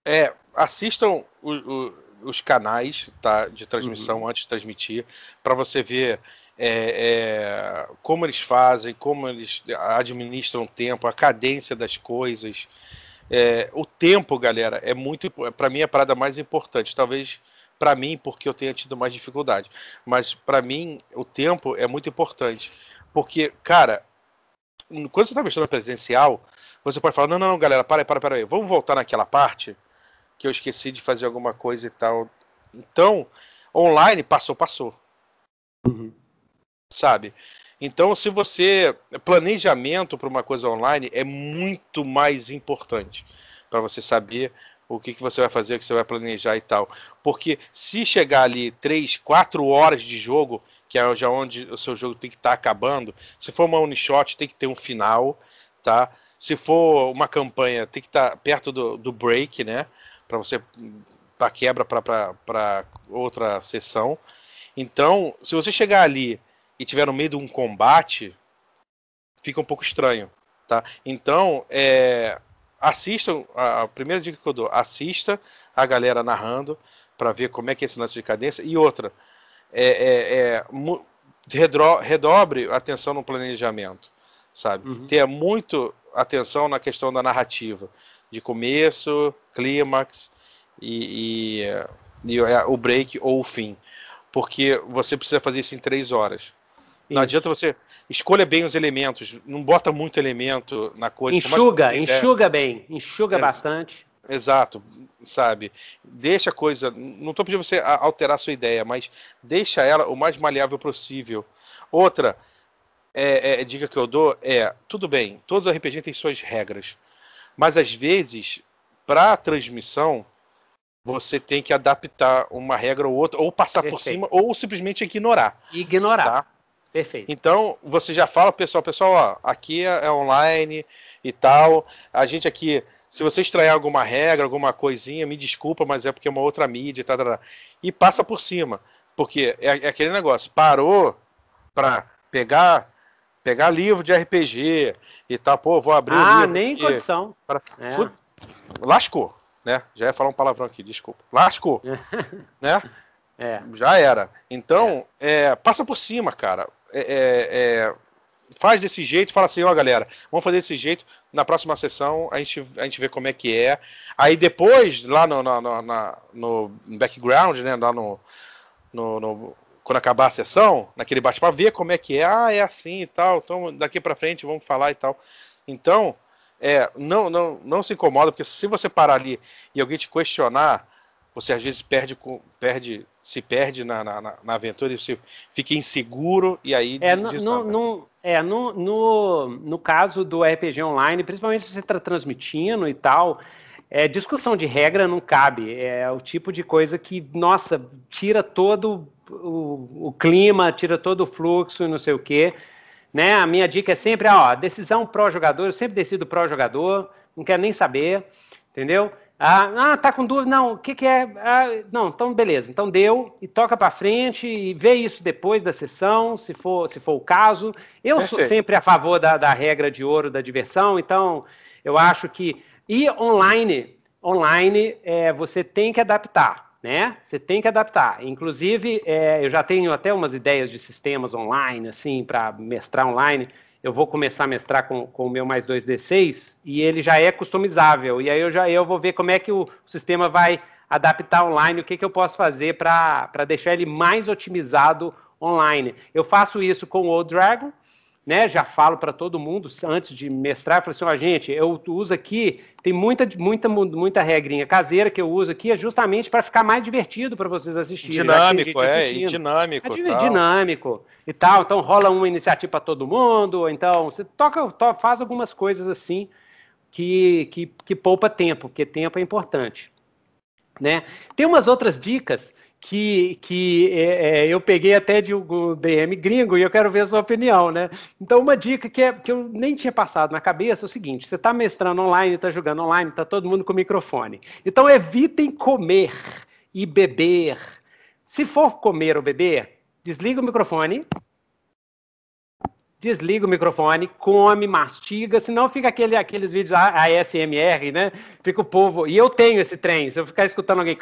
É, assistam o, o, os canais tá, de transmissão uhum. antes de transmitir, para você ver é, é, como eles fazem, como eles administram o tempo, a cadência das coisas. É, o tempo, galera, é muito. Para mim, é a parada mais importante. Talvez para mim, porque eu tenha tido mais dificuldade. Mas para mim, o tempo é muito importante. Porque, cara, quando você está mexendo presencial, você pode falar: não, não, não, galera, para aí, para, para aí. Vamos voltar naquela parte que eu esqueci de fazer alguma coisa e tal. Então, online, passou, passou. Uhum sabe? Então, se você planejamento para uma coisa online é muito mais importante para você saber o que, que você vai fazer, o que você vai planejar e tal. Porque se chegar ali 3, 4 horas de jogo, que é já onde o seu jogo tem que estar tá acabando, se for uma one-shot, tem que ter um final, tá? Se for uma campanha, tem que estar tá perto do, do break, né? Para você para quebra para outra sessão. Então, se você chegar ali e tiver no meio de um combate, fica um pouco estranho, tá? Então, é, a, a primeira dica que eu dou, assista a galera narrando para ver como é que é esse lance de cadência. E outra, é, é, é redro, redobre atenção no planejamento, sabe? Uhum. Tenha muito atenção na questão da narrativa, de começo, clímax e, e, e, é, o break ou o fim. Porque você precisa fazer isso em três horas. Não adianta você. Escolha bem os elementos, não bota muito elemento na cor. Enxuga, é. enxuga bem, enxuga é, bastante. Exato, sabe? Deixa a coisa. Não estou pedindo você alterar a sua ideia, mas deixa ela o mais maleável possível. Outra é, é, é dica que eu dou é: tudo bem, todo RPG tem suas regras, mas às vezes, para a transmissão, você tem que adaptar uma regra ou outra, ou passar Perfeito. por cima, ou simplesmente ignorar. Ignorar. Tá? Perfeito. Então, você já fala, pessoal, pessoal, ó, aqui é, é online e tal. A gente aqui, se você estranhar alguma regra, alguma coisinha, me desculpa, mas é porque é uma outra mídia, tá, tá, tá. e passa por cima. Porque é, é aquele negócio, parou para pegar pegar livro de RPG e tá, pô, vou abrir ah, o livro. nem condição. Pra... É. Lascou, né? Já ia falar um palavrão aqui, desculpa. Lascou, né? É. Já era. Então, é. é passa por cima, cara. É, é, é, faz desse jeito, fala assim, ó oh, galera, vamos fazer desse jeito, na próxima sessão a gente, a gente vê como é que é. Aí depois, lá no, no, no, no background, né, lá no, no, no, quando acabar a sessão, naquele bate-papo, ver como é que é, ah, é assim e tal, então daqui para frente vamos falar e tal. Então, é, não, não, não se incomoda, porque se você parar ali e alguém te questionar, você às vezes perde, perde se perde na, na, na aventura e você fica inseguro e aí é, no, no, no, é no, no, no caso do RPG online, principalmente se você está transmitindo e tal, é, discussão de regra não cabe. É o tipo de coisa que, nossa, tira todo o, o clima, tira todo o fluxo e não sei o quê. Né? A minha dica é sempre, ó, decisão pró-jogador, eu sempre decido pró-jogador, não quero nem saber, entendeu? Ah, ah, tá com dúvida? Não, o que, que é? Ah, não, então beleza. Então deu e toca para frente e vê isso depois da sessão, se for, se for o caso. Eu Perfeito. sou sempre a favor da, da regra de ouro da diversão, então eu acho que. E online, online é, você tem que adaptar, né? Você tem que adaptar. Inclusive, é, eu já tenho até umas ideias de sistemas online, assim, para mestrar online eu vou começar a mestrar com, com o meu mais 2D6 e ele já é customizável. E aí eu já eu vou ver como é que o sistema vai adaptar online, o que, que eu posso fazer para deixar ele mais otimizado online. Eu faço isso com o Old Dragon, né, já falo para todo mundo antes de mestrar, falo assim, ó, oh, gente, eu uso aqui, tem muita, muita, muita regrinha caseira que eu uso aqui, é justamente para ficar mais divertido para vocês assistirem. Dinâmico, é, e dinâmico. É tal. dinâmico e tal, então rola uma iniciativa para todo mundo, então você toca, faz algumas coisas assim que, que, que poupa tempo, porque tempo é importante. Né? Tem umas outras dicas que, que é, é, eu peguei até de um DM gringo e eu quero ver a sua opinião, né? Então, uma dica que, é, que eu nem tinha passado na cabeça é o seguinte: você está mestrando online, está jogando online, está todo mundo com microfone. Então, evitem comer e beber. Se for comer ou beber, desliga o microfone, desliga o microfone, come, mastiga, senão fica aquele, aqueles vídeos ASMR, ah, né? Fica o povo. E eu tenho esse trem, se eu ficar escutando alguém,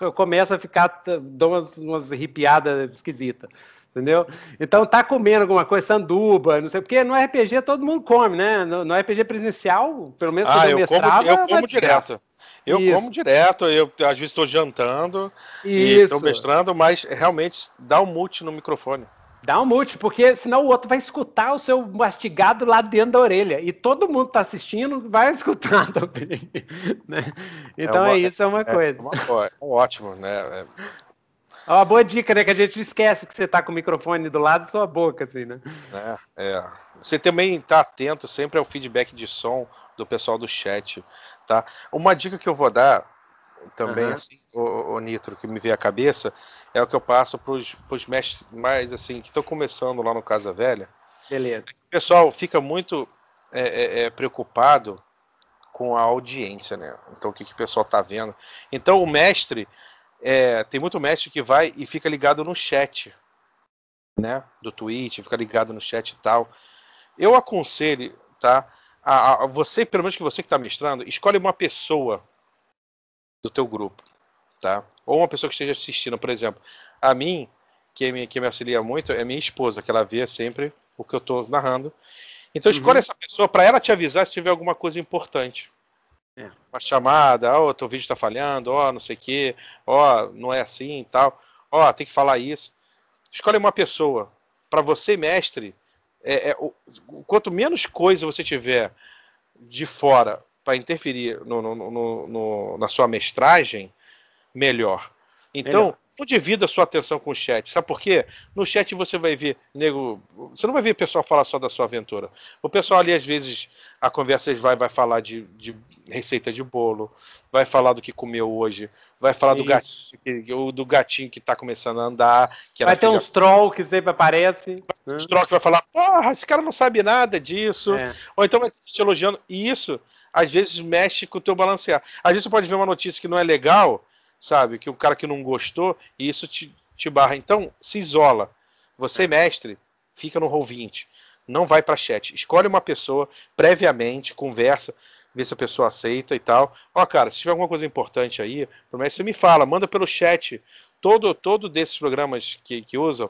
eu começo a ficar, dou umas, umas ripiadas esquisitas. Entendeu? Então tá comendo alguma coisa, sanduba, não sei porque no RPG todo mundo come, né? No, no RPG presencial, pelo menos ah, eu como, eu como direto. Eu Isso. como direto, eu às vezes estou jantando Isso. e estou mestrando, mas realmente dá um mute no microfone. Dá um mute, porque senão o outro vai escutar o seu mastigado lá dentro da orelha. E todo mundo está assistindo vai escutar também. Né? Então é, uma, é isso, é uma é, coisa. Uma, é ótimo, né? É uma boa dica, né? Que a gente esquece que você está com o microfone do lado sua boca, assim, né? É, é. Você também está atento sempre ao feedback de som do pessoal do chat, tá? Uma dica que eu vou dar também, uhum. assim, o, o, Nitro, que me veio à cabeça, é o que eu passo para os mestres mais, assim, que estão começando lá no Casa Velha. Beleza. O pessoal fica muito é, é, é, preocupado com a audiência, né? Então, o que, que o pessoal está vendo. Então, o mestre, é, tem muito mestre que vai e fica ligado no chat, né? Do Twitch, fica ligado no chat e tal. Eu aconselho, tá? A, a, você, pelo menos que você que está mestrando, escolhe uma pessoa do teu grupo, tá? Ou uma pessoa que esteja assistindo, por exemplo, a mim, que me, que me auxilia muito, é minha esposa, que ela vê sempre o que eu estou narrando. Então uhum. escolhe essa pessoa para ela te avisar se tiver alguma coisa importante. É. Uma chamada, ó, oh, teu vídeo está falhando, ó, oh, não sei o quê, ó, oh, não é assim e tal, ó, tem que falar isso. Escolhe uma pessoa. Para você, mestre, é, é, o, quanto menos coisa você tiver de fora para interferir no, no, no, na sua mestragem, melhor. Então, melhor. não divida sua atenção com o chat. Sabe por quê? No chat você vai ver, nego, você não vai ver o pessoal falar só da sua aventura. O pessoal ali, às vezes, a conversa vai, vai falar de, de receita de bolo, vai falar do que comeu hoje, vai falar do gatinho, do gatinho, que está começando a andar. vai ter uns troll que sempre aparece. Vai uns né? troll que vai falar, porra, esse cara não sabe nada disso. É. Ou então vai te elogiando. E isso às vezes mexe com o teu balancear. Às vezes você pode ver uma notícia que não é legal, sabe? Que o cara que não gostou, e isso te, te barra. Então, se isola. Você, é mestre, fica no roll 20. Não vai para chat. Escolhe uma pessoa previamente, conversa, vê se a pessoa aceita e tal. Ó, cara, se tiver alguma coisa importante aí, promete, você me fala, manda pelo chat. Todo, todo desses programas que, que usam,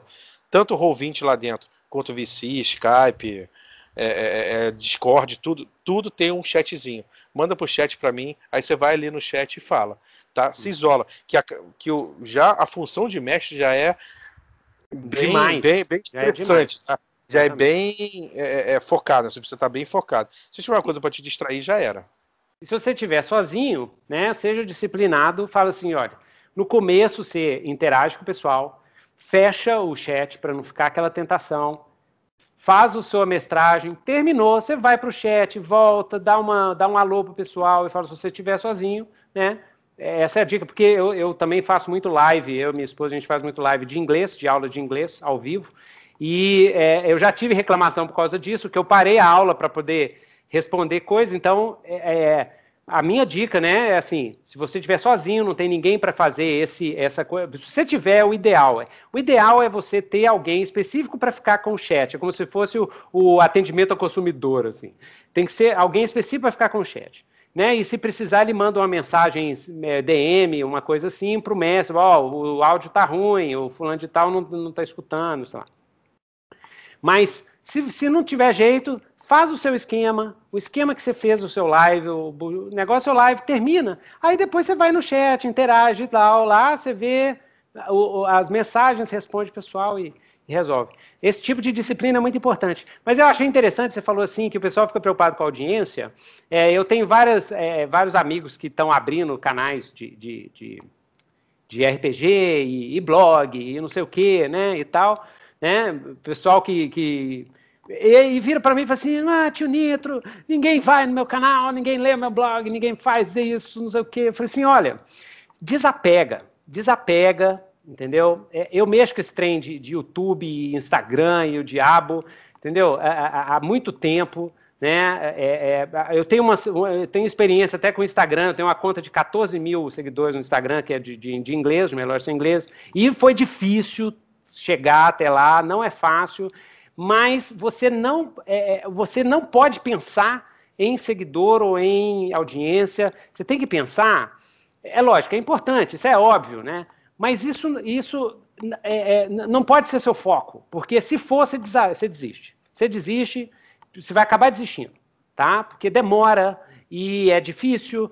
tanto o Roll20 lá dentro, quanto o VC, Skype, é é, é, é, Discord, tudo, tudo tem um chatzinho. Manda pro chat para mim, aí você vai ali no chat e fala, tá? Se uhum. isola, que, a, que o, já a função de mestre já é bem, bem, bem interessante, já é, tá? já é bem é, é focado, assim, você precisa tá estar bem focado. Se tiver uma coisa para te distrair, já era. E se você estiver sozinho, né, seja disciplinado, fala assim, olha, no começo você interage com o pessoal, fecha o chat para não ficar aquela tentação, faz o seu mestragem, terminou, você vai para o chat, volta, dá, uma, dá um alô para o pessoal e fala se você estiver sozinho, né? É, essa é a dica, porque eu, eu também faço muito live, eu e minha esposa, a gente faz muito live de inglês, de aula de inglês ao vivo, e é, eu já tive reclamação por causa disso, que eu parei a aula para poder responder coisas, então é, é a minha dica, né, é assim, se você estiver sozinho, não tem ninguém para fazer esse, essa coisa, se você tiver, o ideal é, o ideal é você ter alguém específico para ficar com o chat, é como se fosse o, o, atendimento ao consumidor, assim, tem que ser alguém específico para ficar com o chat, né, e se precisar, ele manda uma mensagem é, DM, uma coisa assim, para o mestre, ó, oh, o áudio tá ruim, o fulano de tal não, está escutando, sei lá. Mas, se, se não tiver jeito, faz o seu esquema, o esquema que você fez o seu live, o negócio é live termina. Aí depois você vai no chat, interage e tal, lá você vê as mensagens, responde pessoal e, e resolve. Esse tipo de disciplina é muito importante. Mas eu achei interessante, você falou assim, que o pessoal fica preocupado com a audiência. É, eu tenho várias, é, vários amigos que estão abrindo canais de, de, de, de RPG e, e, blog e não sei o que, né, e tal. Né? Pessoal que, que e, e vira para mim e fala assim: ah, tio Nitro, ninguém vai no meu canal, ninguém lê meu blog, ninguém faz isso, não sei o quê. Eu falei assim: olha, desapega, desapega, entendeu? É, eu mexo com esse trem de, de YouTube, Instagram e o diabo, entendeu? Há, há muito tempo. Né? É, é, é, eu, tenho uma, eu tenho experiência até com o Instagram, eu tenho uma conta de 14 mil seguidores no Instagram, que é de, de, de inglês, melhor ser inglês, e foi difícil chegar até lá, não é fácil mas você não, é, é, você não pode pensar em seguidor ou em audiência. Você tem que pensar. É lógico, é importante, isso é óbvio, né? Mas isso, isso é, é, não pode ser seu foco, porque se for, você, você desiste. Você desiste, você vai acabar desistindo, tá? Porque demora e é difícil.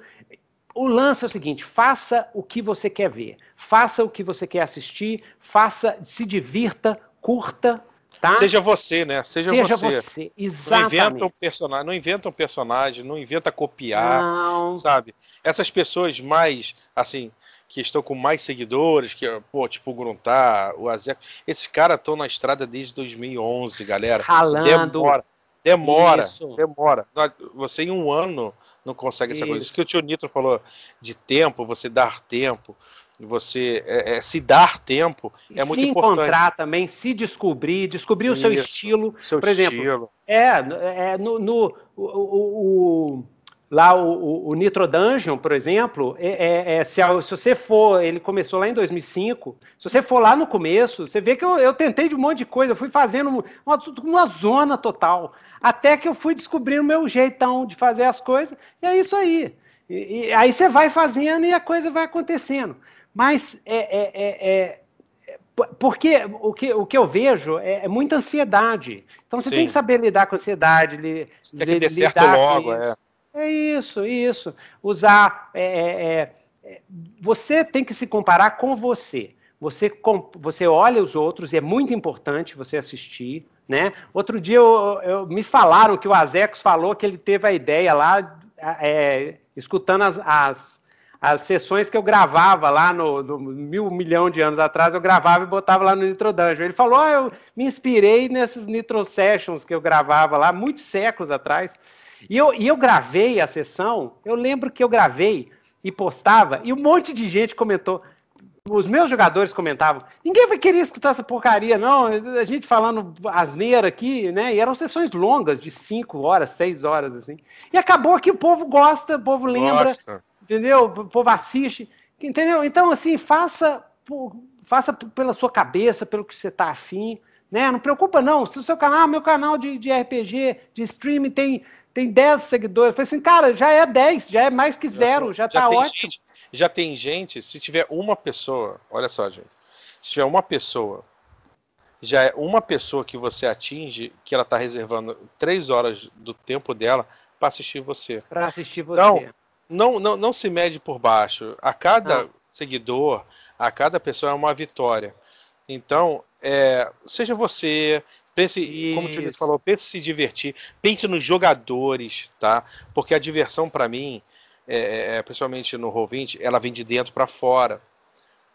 O lance é o seguinte: faça o que você quer ver, faça o que você quer assistir, faça, se divirta, curta, Tá? Seja você, né? Seja, Seja você. você. Exatamente. Não inventa um personagem, não inventa um personagem, não inventa copiar, não. sabe? Essas pessoas mais, assim, que estão com mais seguidores, que, pô, tipo o Gruntar, o Azeco, esses caras estão na estrada desde 2011, galera. Ralando. Demora. Demora, Isso. demora. Você em um ano não consegue Isso. essa coisa. Isso que o tio Nitro falou de tempo, você dar tempo você é, é, se dar tempo é se muito importante. Se encontrar também, se descobrir, descobrir o seu estilo. Seu Por estilo. exemplo, é, é no, no o, o, o, lá o, o, Nitro Dungeon, por exemplo, é, é, é se, se, você for, ele começou lá em 2005, se você for lá no começo, você vê que eu, eu tentei de um monte de coisa, fui fazendo uma, uma zona total, até que eu fui descobrindo o meu jeitão de fazer as coisas, e é isso aí. E, e aí você vai fazendo e a coisa vai acontecendo. Mas é, é, é, é porque o que, o que eu vejo é, é muita ansiedade. Então você Sim. tem que saber lidar com a ansiedade. Li, você tem que ter certo logo, é. É isso, isso. Usar. É, você tem que se comparar com você. Você, você olha os outros, e é muito importante você assistir. Né? Outro dia eu, eu, me falaram que o Azex falou que ele teve a ideia lá, é, escutando as, as, as sessões que eu gravava lá no, no, mil milhão de anos atrás, eu gravava e botava lá no Nitro Dungeon. Ele falou: oh, eu me inspirei nesses Nitro Sessions que eu gravava lá, muitos séculos atrás. E eu, e eu gravei a sessão, eu lembro que eu gravei e postava, e um monte de gente comentou. Os meus jogadores comentavam: ninguém vai querer escutar essa porcaria, não. A gente falando asneira aqui, né? E eram sessões longas, de cinco horas, seis horas, assim. E acabou que o povo gosta, o povo lembra. Gosta entendeu? O povo assiste, entendeu? Então, assim, faça, faça pela sua cabeça, pelo que você está afim, né? Não preocupa, não. Se o seu canal, ah, meu canal de, de RPG, de streaming, tem, tem 10 seguidores, eu falei assim, cara, já é 10, já é mais que zero, já, já tá ótimo. Gente, já tem gente, se tiver uma pessoa, olha só, gente, se tiver uma pessoa já é uma pessoa que você atinge que ela está reservando três horas do tempo dela para assistir você. Para assistir então, você. Então, não, não, não se mede por baixo. A cada seguidor, a cada pessoa é uma vitória. Então, é, seja você, pense, Isso. como o Tiago falou, pense se divertir, pense nos jogadores, tá? Porque a diversão, para mim, é, é, é, principalmente no Roll20, ela vem de dentro para fora.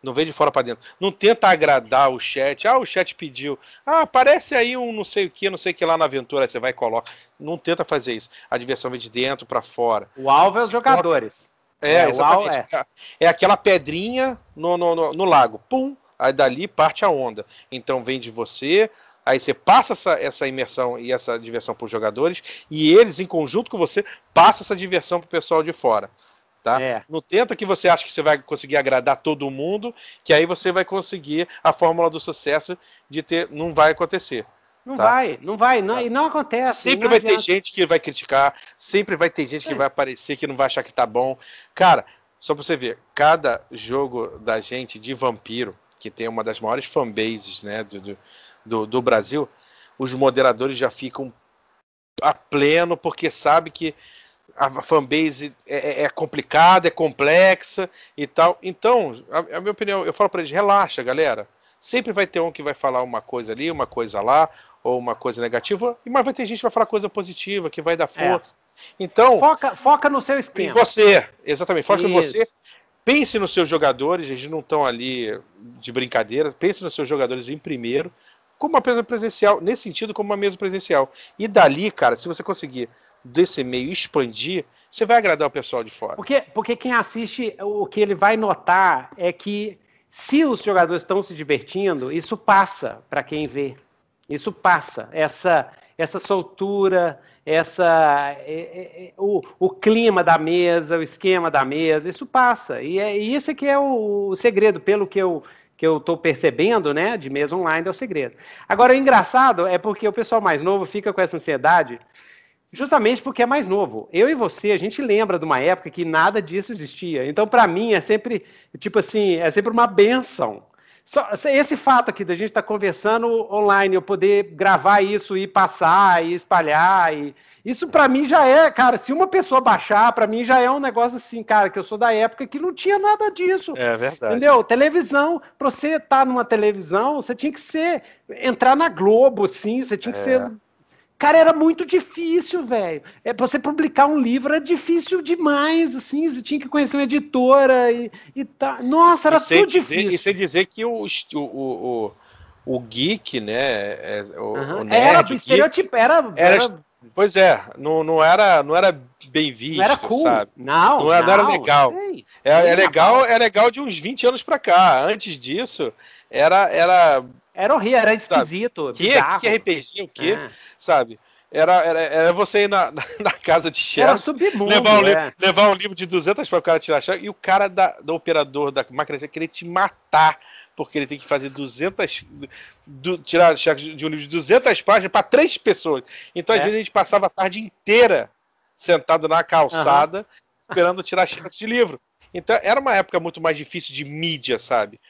Não vem de fora para dentro. Não tenta agradar o chat. Ah, o chat pediu. Ah, aparece aí um não sei o que, não sei o que lá na aventura. Aí você vai e coloca. Não tenta fazer isso. A diversão vem de dentro para fora. O alvo é os jogadores. É, é, exatamente. É. é. aquela pedrinha no, no, no, no, lago. Pum! Aí dali parte a onda. Então vem de você. Aí você passa essa, essa imersão e essa diversão para os jogadores. E eles, em conjunto com você, passam essa diversão para o pessoal de fora tá? É. Não tenta que você acha que você vai conseguir agradar todo mundo, que aí você vai conseguir a fórmula do sucesso de ter. Não vai acontecer. Não tá? vai, não vai, não, tá. e não acontece. Sempre não vai adianta. ter gente que vai criticar, sempre vai ter gente que é. vai aparecer que não vai achar que tá bom. Cara, só pra você ver, cada jogo da gente de vampiro, que tem uma das maiores fanbases né, do, do, do Brasil, os moderadores já ficam a pleno, porque sabe que a fanbase é, é, é complicada, é complexa e tal. Então, a, a minha opinião, eu falo para eles: relaxa, galera. Sempre vai ter um que vai falar uma coisa ali, uma coisa lá, ou uma coisa negativa, mas vai ter gente que vai falar coisa positiva, que vai dar é. força. É. Então. Foca, foca no seu esquema. Em você, exatamente, foca Isso. em você. Pense nos seus jogadores, eles não estão ali de brincadeira, pense nos seus jogadores em primeiro, como uma mesa presencial, nesse sentido, como uma mesa presencial. E dali, cara, se você conseguir desse meio expandir, você vai agradar o pessoal de fora. Porque, porque quem assiste, o que ele vai notar é que se os jogadores estão se divertindo, isso passa para quem vê. Isso passa. Essa, essa soltura, essa é, é, é, o, o clima da mesa, o esquema da mesa, isso passa. E, é, e esse que é o, o segredo, pelo que eu que eu estou percebendo, né, de mesa online é o segredo. Agora, o engraçado é porque o pessoal mais novo fica com essa ansiedade Justamente porque é mais novo. Eu e você, a gente lembra de uma época que nada disso existia. Então, para mim, é sempre, tipo assim, é sempre uma benção. Só, esse fato aqui da gente estar tá conversando online, eu poder gravar isso e passar e espalhar, e, isso para mim já é, cara, se uma pessoa baixar, para mim já é um negócio assim, cara, que eu sou da época que não tinha nada disso. É verdade. Entendeu? Televisão, para você estar tá numa televisão, você tinha que ser entrar na Globo, sim, você tinha que é. ser Cara, era muito difícil, velho. É, você publicar um livro é difícil demais, assim, você tinha que conhecer uma editora e, e tá. Nossa, era tudo dizer, difícil. E sem dizer que o, o, o, o geek, né? É, o, uhum. o nerd, era o estereotipo, era, era, era, Pois é, não, não, era, não era bem visto, não era cool. sabe? Não, não, era, não, não era legal. É, é legal, é legal de uns 20 anos para cá. Antes disso, era, era era horrível, era esquisito. Que, bizarro. que é RPG, o que, é. sabe? Era, era, era, você ir na, na, na casa de chefe, levar, um é. levar um livro de 200 para o cara tirar chefe, e o cara da, do operador da máquina de querer te matar, porque ele tem que fazer 200, do, tirar cheque de um livro de 200 páginas para três pessoas. Então, às é. vezes, a gente passava a tarde inteira sentado na calçada, uhum. esperando tirar cheque de livro. Então, era uma época muito mais difícil de mídia, sabe?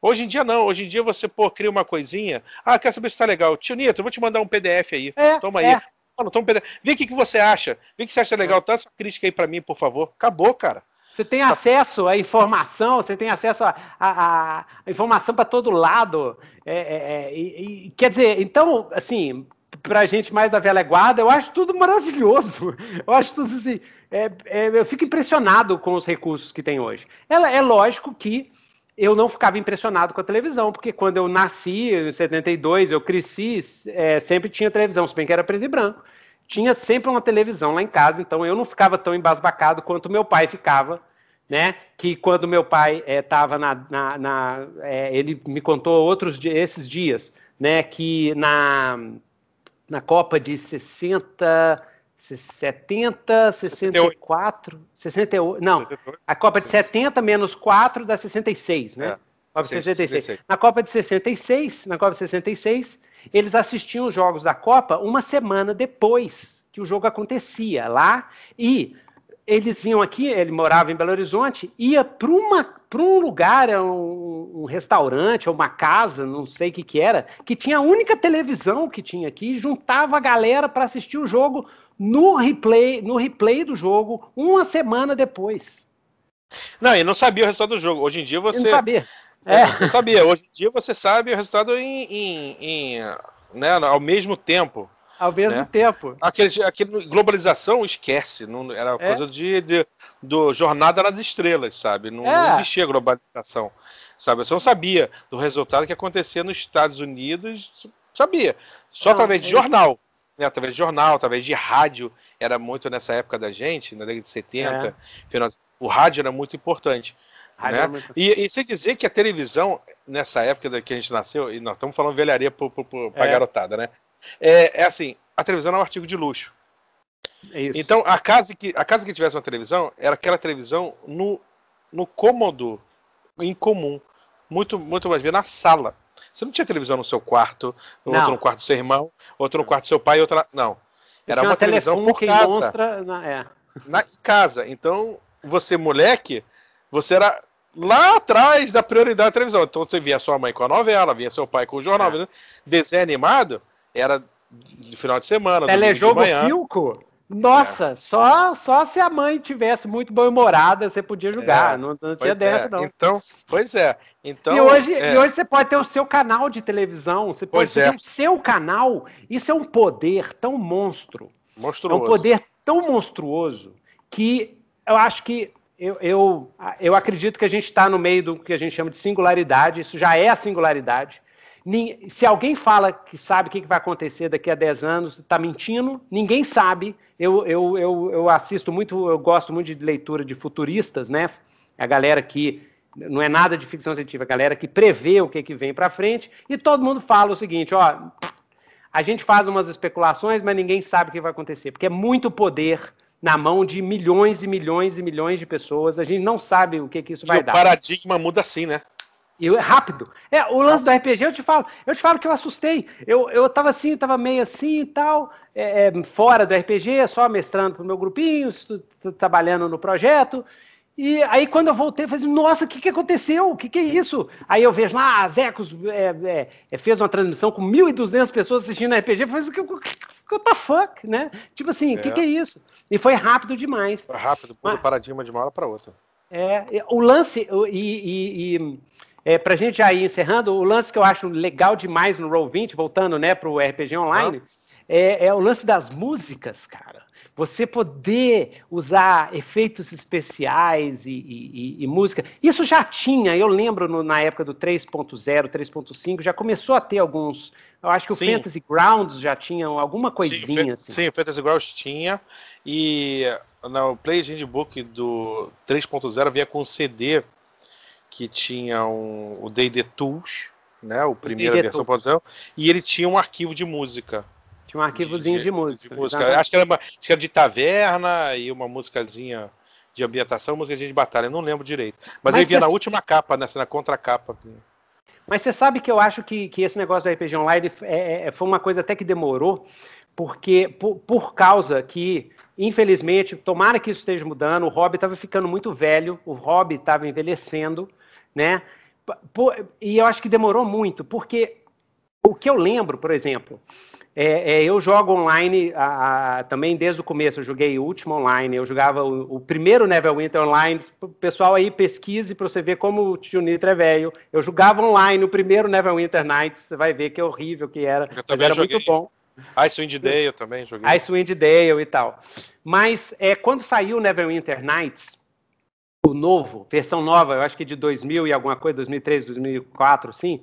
Hoje em dia não, hoje em dia você pô, cria uma coisinha. Ah, quer saber se tá legal? Tio Nito, eu vou te mandar um PDF aí. É, toma é. aí. Mano, toma um PDF. Vê o que, que você acha. Vê o que você acha legal. tá essa crítica aí para mim, por favor. Acabou, cara. Você tem tá. acesso à informação, você tem acesso à a, a, a, informação para todo lado. É, é, é e, quer dizer, então, assim, para a gente mais da velha guarda, eu acho tudo maravilhoso. Eu acho tudo assim. É, eu fico impressionado com os recursos que tem hoje. é lógico que eu não ficava impressionado com a televisão, porque quando eu nasci, em 72, eu cresci, é, sempre tinha televisão, se bem que era preto e branco. Tinha sempre uma televisão lá em casa, então eu não ficava tão embasbacado quanto meu pai ficava, né? Que quando meu pai estava é, na. na, na é, ele me contou outros esses dias, né? Que na, na Copa de 60. 70, 64, 68. não, a Copa é de 70 menos 4 dá 66, né? É. 66. 66. Na Copa é de 66, na Copa é de 66, eles assistiam os jogos da Copa uma semana depois que o jogo acontecia lá e eles iam aqui, ele morava em Belo Horizonte, ia para um lugar, um, um restaurante ou uma casa, não sei o que, que era, que tinha a única televisão que tinha aqui, juntava a galera para assistir o jogo no replay, no replay do jogo, uma semana depois. Não, eu não sabia o resultado do jogo. Hoje em dia você. Eu não sabia. É, é. Você sabia. Hoje em dia você sabe o resultado em, em, em né, ao mesmo tempo. Ao mesmo né? tempo. Aquele, aquele globalização esquece. Não, era é. coisa de, de, do Jornada nas Estrelas, sabe? Não, é. não existia globalização. Sabe? Você não sabia do resultado que acontecia nos Estados Unidos. Sabia. Só não, através de é. jornal né, através de jornal, através de rádio, era muito nessa época da gente, na década de 70, é. final, o rádio era muito importante. Né? muito... E, e sem dizer que a televisão, nessa época da que a gente nasceu, e nós estamos falando velharia para é. garotada, né? É, é assim, a televisão é um artigo de luxo. É então, a casa, que, a casa que tivesse uma televisão era aquela televisão no, no cômodo, em comum. Muito, muito mais bem na sala. Você não tinha televisão no seu quarto, no outro no quarto do seu irmão, outro no quarto do seu pai, outra. Não. Era uma, uma televisão por casa. Monstra, na, é. na casa. Então, você, moleque, você era lá atrás da prioridade da televisão. Então você via sua mãe com a novela, via seu pai com o jornal, é. desenho animado, era de final de semana. Telejogo de manhã. Filco? Nossa, é. só, só se a mãe tivesse muito bem-humorada, você podia jogar. É. Não, não tinha pois dessa, é. não. Então, pois é. Então, e, hoje, é... e hoje você pode ter o seu canal de televisão, você pode pois é. ter é. o seu canal. Isso é um poder tão monstro. Monstruoso. É um poder tão monstruoso que eu acho que eu, eu, eu acredito que a gente está no meio do que a gente chama de singularidade, isso já é a singularidade. Se alguém fala que sabe o que vai acontecer daqui a 10 anos, está mentindo, ninguém sabe. Eu, eu, eu, eu assisto muito, eu gosto muito de leitura de futuristas, né? A galera que não é nada de ficção científica, galera que prevê o que, que vem para frente, e todo mundo fala o seguinte, ó, a gente faz umas especulações, mas ninguém sabe o que vai acontecer, porque é muito poder na mão de milhões e milhões e milhões de pessoas, a gente não sabe o que, que isso vai e dar. o paradigma muda assim, né? E rápido. É, o lance do RPG, eu te falo, eu te falo que eu assustei. Eu, eu tava assim, tava meio assim e tal, é, é, fora do RPG, só mestrando pro meu grupinho, trabalhando no projeto, e aí, quando eu voltei, eu falei assim, nossa, o que, que aconteceu? O que, que é isso? Aí eu vejo lá, a ah, Zecos é, é, é, fez uma transmissão com 1.200 pessoas assistindo RPG. Eu falei assim, what the fuck, né? Tipo assim, o é. que, que é isso? E foi rápido demais. Foi rápido, pula Mas, paradigma de uma hora para outra. É, o lance, e, e, e é, pra gente já ir encerrando, o lance que eu acho legal demais no Roll20, voltando né, pro RPG Online, ah. é, é o lance das músicas, cara. Você poder usar efeitos especiais e, e, e, música. Isso já tinha, eu lembro no, na época do 3.0, 3.5, já começou a ter alguns. Eu acho que sim. o Fantasy Grounds já tinham alguma coisinha. Sim, assim. sim o Fantasy Grounds tinha. E no Play Book do 3.0 vinha com um CD que tinha um, o DD Tools, né, o primeira D versão, e ele tinha um arquivo de música. Tinha um arquivozinho de, de, de música. De música. Acho, que era uma, acho que era de taverna e uma musicazinha de ambientação, música de batalha, eu não lembro direito. Mas, Mas ele via na última capa, nessa, né, na contracapa. Mas você sabe que eu acho que, que esse negócio do RPG Online é, é, é, foi uma coisa até que demorou, porque por, por, causa que, infelizmente, tomara que isso esteja mudando, o hobby estava ficando muito velho, o hobby estava envelhecendo, né? Por, e eu acho que demorou muito, porque o que eu lembro, por exemplo, é, é, eu jogo online a, a, também desde o começo. Eu joguei o último online, eu jogava o, o primeiro Neverwinter online. O pessoal aí pesquise para você ver como o Tio Nitro é velho. Eu jogava online o primeiro Neverwinter Nights. Você vai ver que é horrível que era, eu mas era joguei. muito bom. Icewind Dale também joguei. Icewind Dale e tal. Mas é, quando saiu o Neverwinter Nights, o novo, versão nova, eu acho que de 2000 e alguma coisa, 2003, 2004, sim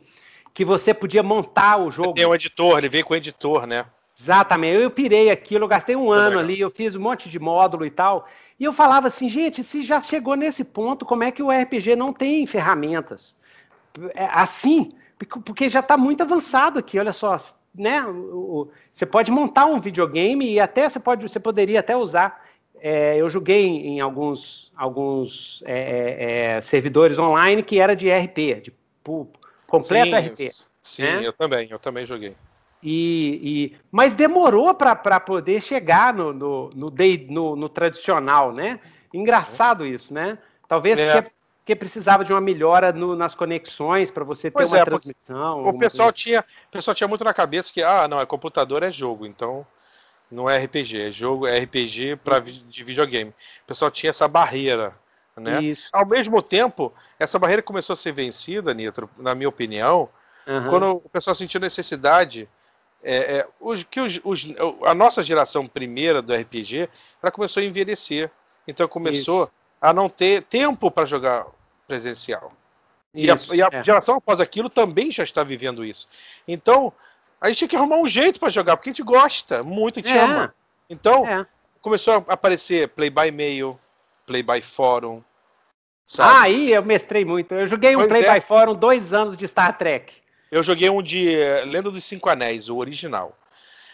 que você podia montar o jogo. Tem um editor, ele veio com o editor, né? Exatamente. Eu, pirei aquilo, eu gastei um ano legal. ali, eu fiz um monte de módulo e tal. E eu falava assim, gente, se já chegou nesse ponto, como é que o RPG não tem ferramentas? É, assim, porque já está muito avançado aqui, olha só. Né? Você pode montar um videogame e até você, pode, você poderia até usar é, eu joguei em alguns, alguns é, é, é servidores online que era de RP, de Completo sim, RP. Sim, né? eu também, eu também joguei. E, e mas demorou para poder chegar no no, no, no, no, tradicional, né? Engraçado é. isso, né? Talvez é. que, precisava de uma melhora no, nas conexões para você ter pois uma é, transmissão. O pessoal assim. tinha, o pessoal tinha muito na cabeça que ah, não, é computador, é jogo, então não é RPG, é jogo, é RPG para uhum. de videogame. O pessoal tinha essa barreira né? Isso. Ao mesmo tempo, essa barreira começou a ser vencida, Nitro, na minha opinião, uhum. quando o pessoal sentiu necessidade. É, é, os, que os, os, a nossa geração primeira do RPG ela começou a envelhecer. Então começou Isso. a não ter tempo para jogar presencial. Isso, e a, e a é. geração após aquilo também já está vivendo isso. Então, a gente tinha que arrumar um jeito para jogar, porque a gente gosta muito, a gente é. ama. Então, é. começou a aparecer play by mail, Play by Forum. Sabe? Ah, aí eu mestrei muito. Eu joguei pois um Play é. by Forum dois anos de Star Trek. Eu joguei um de eh, Lenda dos Cinco Anéis, o original.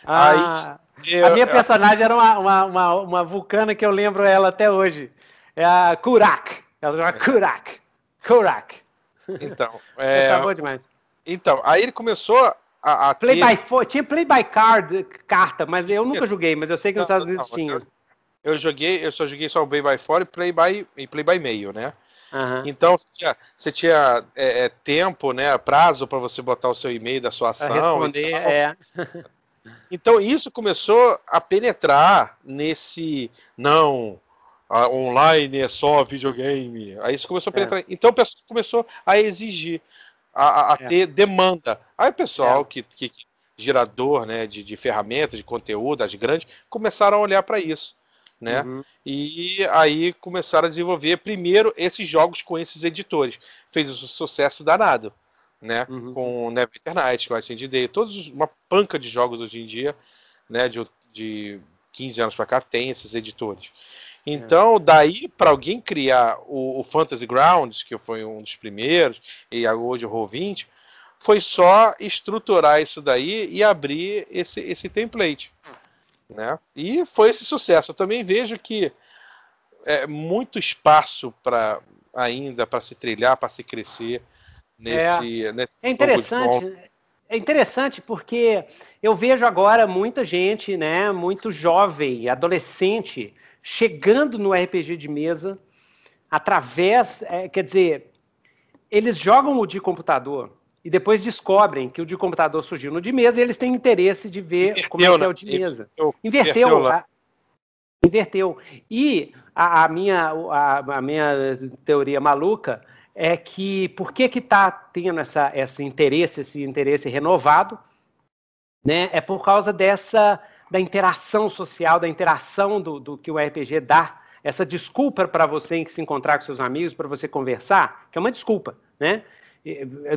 Ah, Aí, eu, a minha personagem eu... era uma, uma, uma, uma, vulcana que eu lembro ela até hoje. É a Kurak. Ela chama é. Kurak. Kurak. Então, é... é demais. Então, aí ele começou a, a play ter... by, tinha play by card, carta, mas eu nunca joguei, mas eu sei que nos Estados Unidos tinha. Eu, eu joguei, eu só joguei só o Play by Fora e Play by, e play by Meio, né? Uhum. Então, você tinha, você tinha é, é, tempo, né, prazo para você botar o seu e-mail da sua ação. Pra responder, é. então, isso começou a penetrar nesse não, a, online é só videogame. Aí isso começou a é. penetrar. Então, o pessoal começou a exigir, a, a é. ter demanda. Aí o pessoal é. que, que, que, né, de, de ferramentas, de conteúdo, as grandes, começaram a olhar para isso né? Uhum. E aí começaram a desenvolver primeiro esses jogos com esses editores. Fez um sucesso danado, né? Uhum. Com Never Night, com Ascend Day, todos uma panca de jogos hoje em dia, né? De, de 15 anos para cá tem esses editores. É. Então, é. daí para alguém criar o, o, Fantasy Grounds, que foi um dos primeiros, e hoje o Roll 20, foi só estruturar isso daí e abrir esse, esse template. Né? E foi esse sucesso. Eu também vejo que é muito espaço para ainda para se trilhar, para se crescer nesse. É, nesse é interessante. É interessante porque eu vejo agora muita gente, né, muito jovem, adolescente, chegando no RPG de mesa através, é, quer dizer, eles jogam o de computador, e depois descobrem que o de computador surgiu no de mesa e eles têm interesse de ver inverteu, como é, que é o de né? mesa. Inverteu. Inverteu, inverteu. E a, a minha, a, a, minha teoria maluca é que por que está tendo essa, esse interesse, esse interesse renovado, né? é por causa dessa da interação social, da interação do, do que o RPG dá, essa desculpa para você em que se encontrar com seus amigos, para você conversar, que é uma desculpa, né?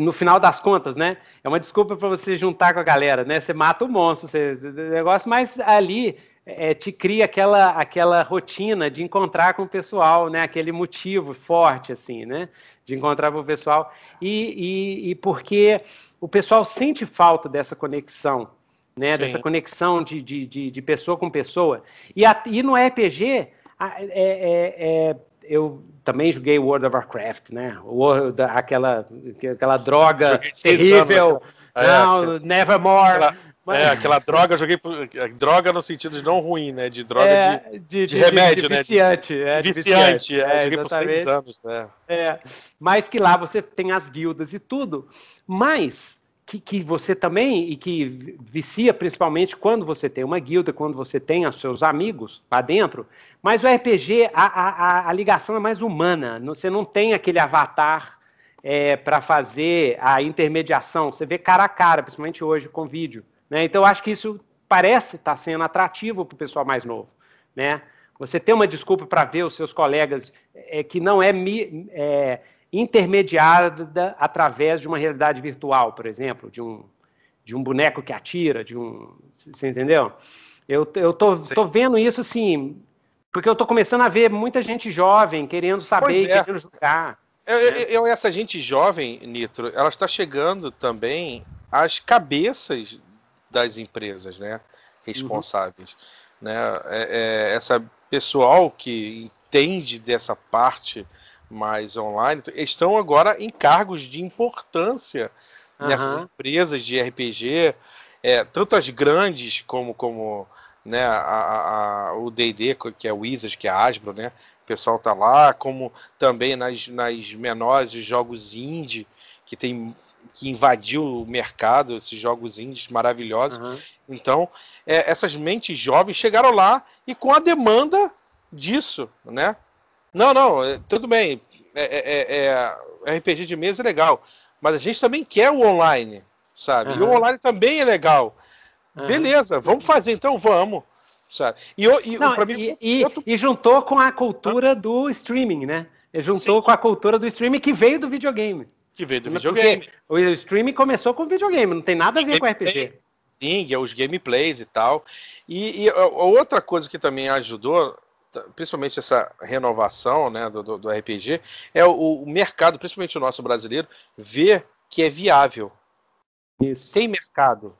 no final das contas, né? É uma desculpa para você juntar com a galera, né? Você mata o monstro, você, negócio, mas ali é, te cria aquela aquela rotina de encontrar com o pessoal, né? Aquele motivo forte assim, né? De encontrar com o pessoal e, e, e porque o pessoal sente falta dessa conexão, né? Sim. Dessa conexão de, de, de, de, pessoa com pessoa e, a, e no RPG é, é, é eu também joguei World of Warcraft, né? World, aquela, aquela droga terrível. Né? É, não, é, Nevermore. Aquela, mas... É, aquela droga, joguei droga no sentido de não ruim, né? De droga é, de, de, de, remédio, né? de, né? Viciante, é, viciante. É, é joguei exatamente. por seis anos, né? É, mas que lá você tem as guildas e tudo. Mas que, que você também, e que vicia principalmente quando você tem uma guilda, quando você tem os seus amigos lá dentro, mas o RPG, a, a, a ligação é mais humana, você não tem aquele avatar é, para fazer a intermediação, você vê cara a cara, principalmente hoje com vídeo. Né? Então, eu acho que isso parece estar tá sendo atrativo para o pessoal mais novo. Né? Você tem uma desculpa para ver os seus colegas é, que não é, é intermediada através de uma realidade virtual, por exemplo, de um, de um boneco que atira, de um. Você entendeu? Eu, eu tô, tô vendo isso assim, porque eu tô começando a ver muita gente jovem querendo saber é. e querendo jogar. Eu, né? eu, eu, essa gente jovem, Nitro, ela está chegando também às cabeças das empresas, né? Responsáveis. Uhum. Né? É, é, essa pessoal que entende dessa parte mais online, estão agora em cargos de importância uhum. nessas empresas de RPG, é, tanto as grandes como, como né, a, a o D&D, que é o Wizards, que é a Asbro, né, o pessoal tá lá, como também nas, nas menores, os jogos indie, que tem que invadiu o mercado, esses jogos indies maravilhosos. Uhum. Então, é, essas mentes jovens chegaram lá e com a demanda disso, né? Não, não, é, tudo bem. É, é, é, é RPG de mesa é legal. Mas a gente também quer o online, sabe? Uhum. E o online também é legal. Uhum. Beleza, vamos fazer, então vamos. Sabe? E, e, Não, mim, e, e, juntou com a cultura ah. do streaming, né? Juntou Sim. com a cultura do streaming que veio do videogame. Que veio do videogame. Porque o streaming começou com o videogame, não tem nada a ver com RPG. Sim, é os gameplays e tal. E, e outra coisa que também ajudou principalmente essa renovação né, do, do RPG, é o, o, mercado, principalmente o nosso brasileiro, ver que é viável. Isso. Tem mercado,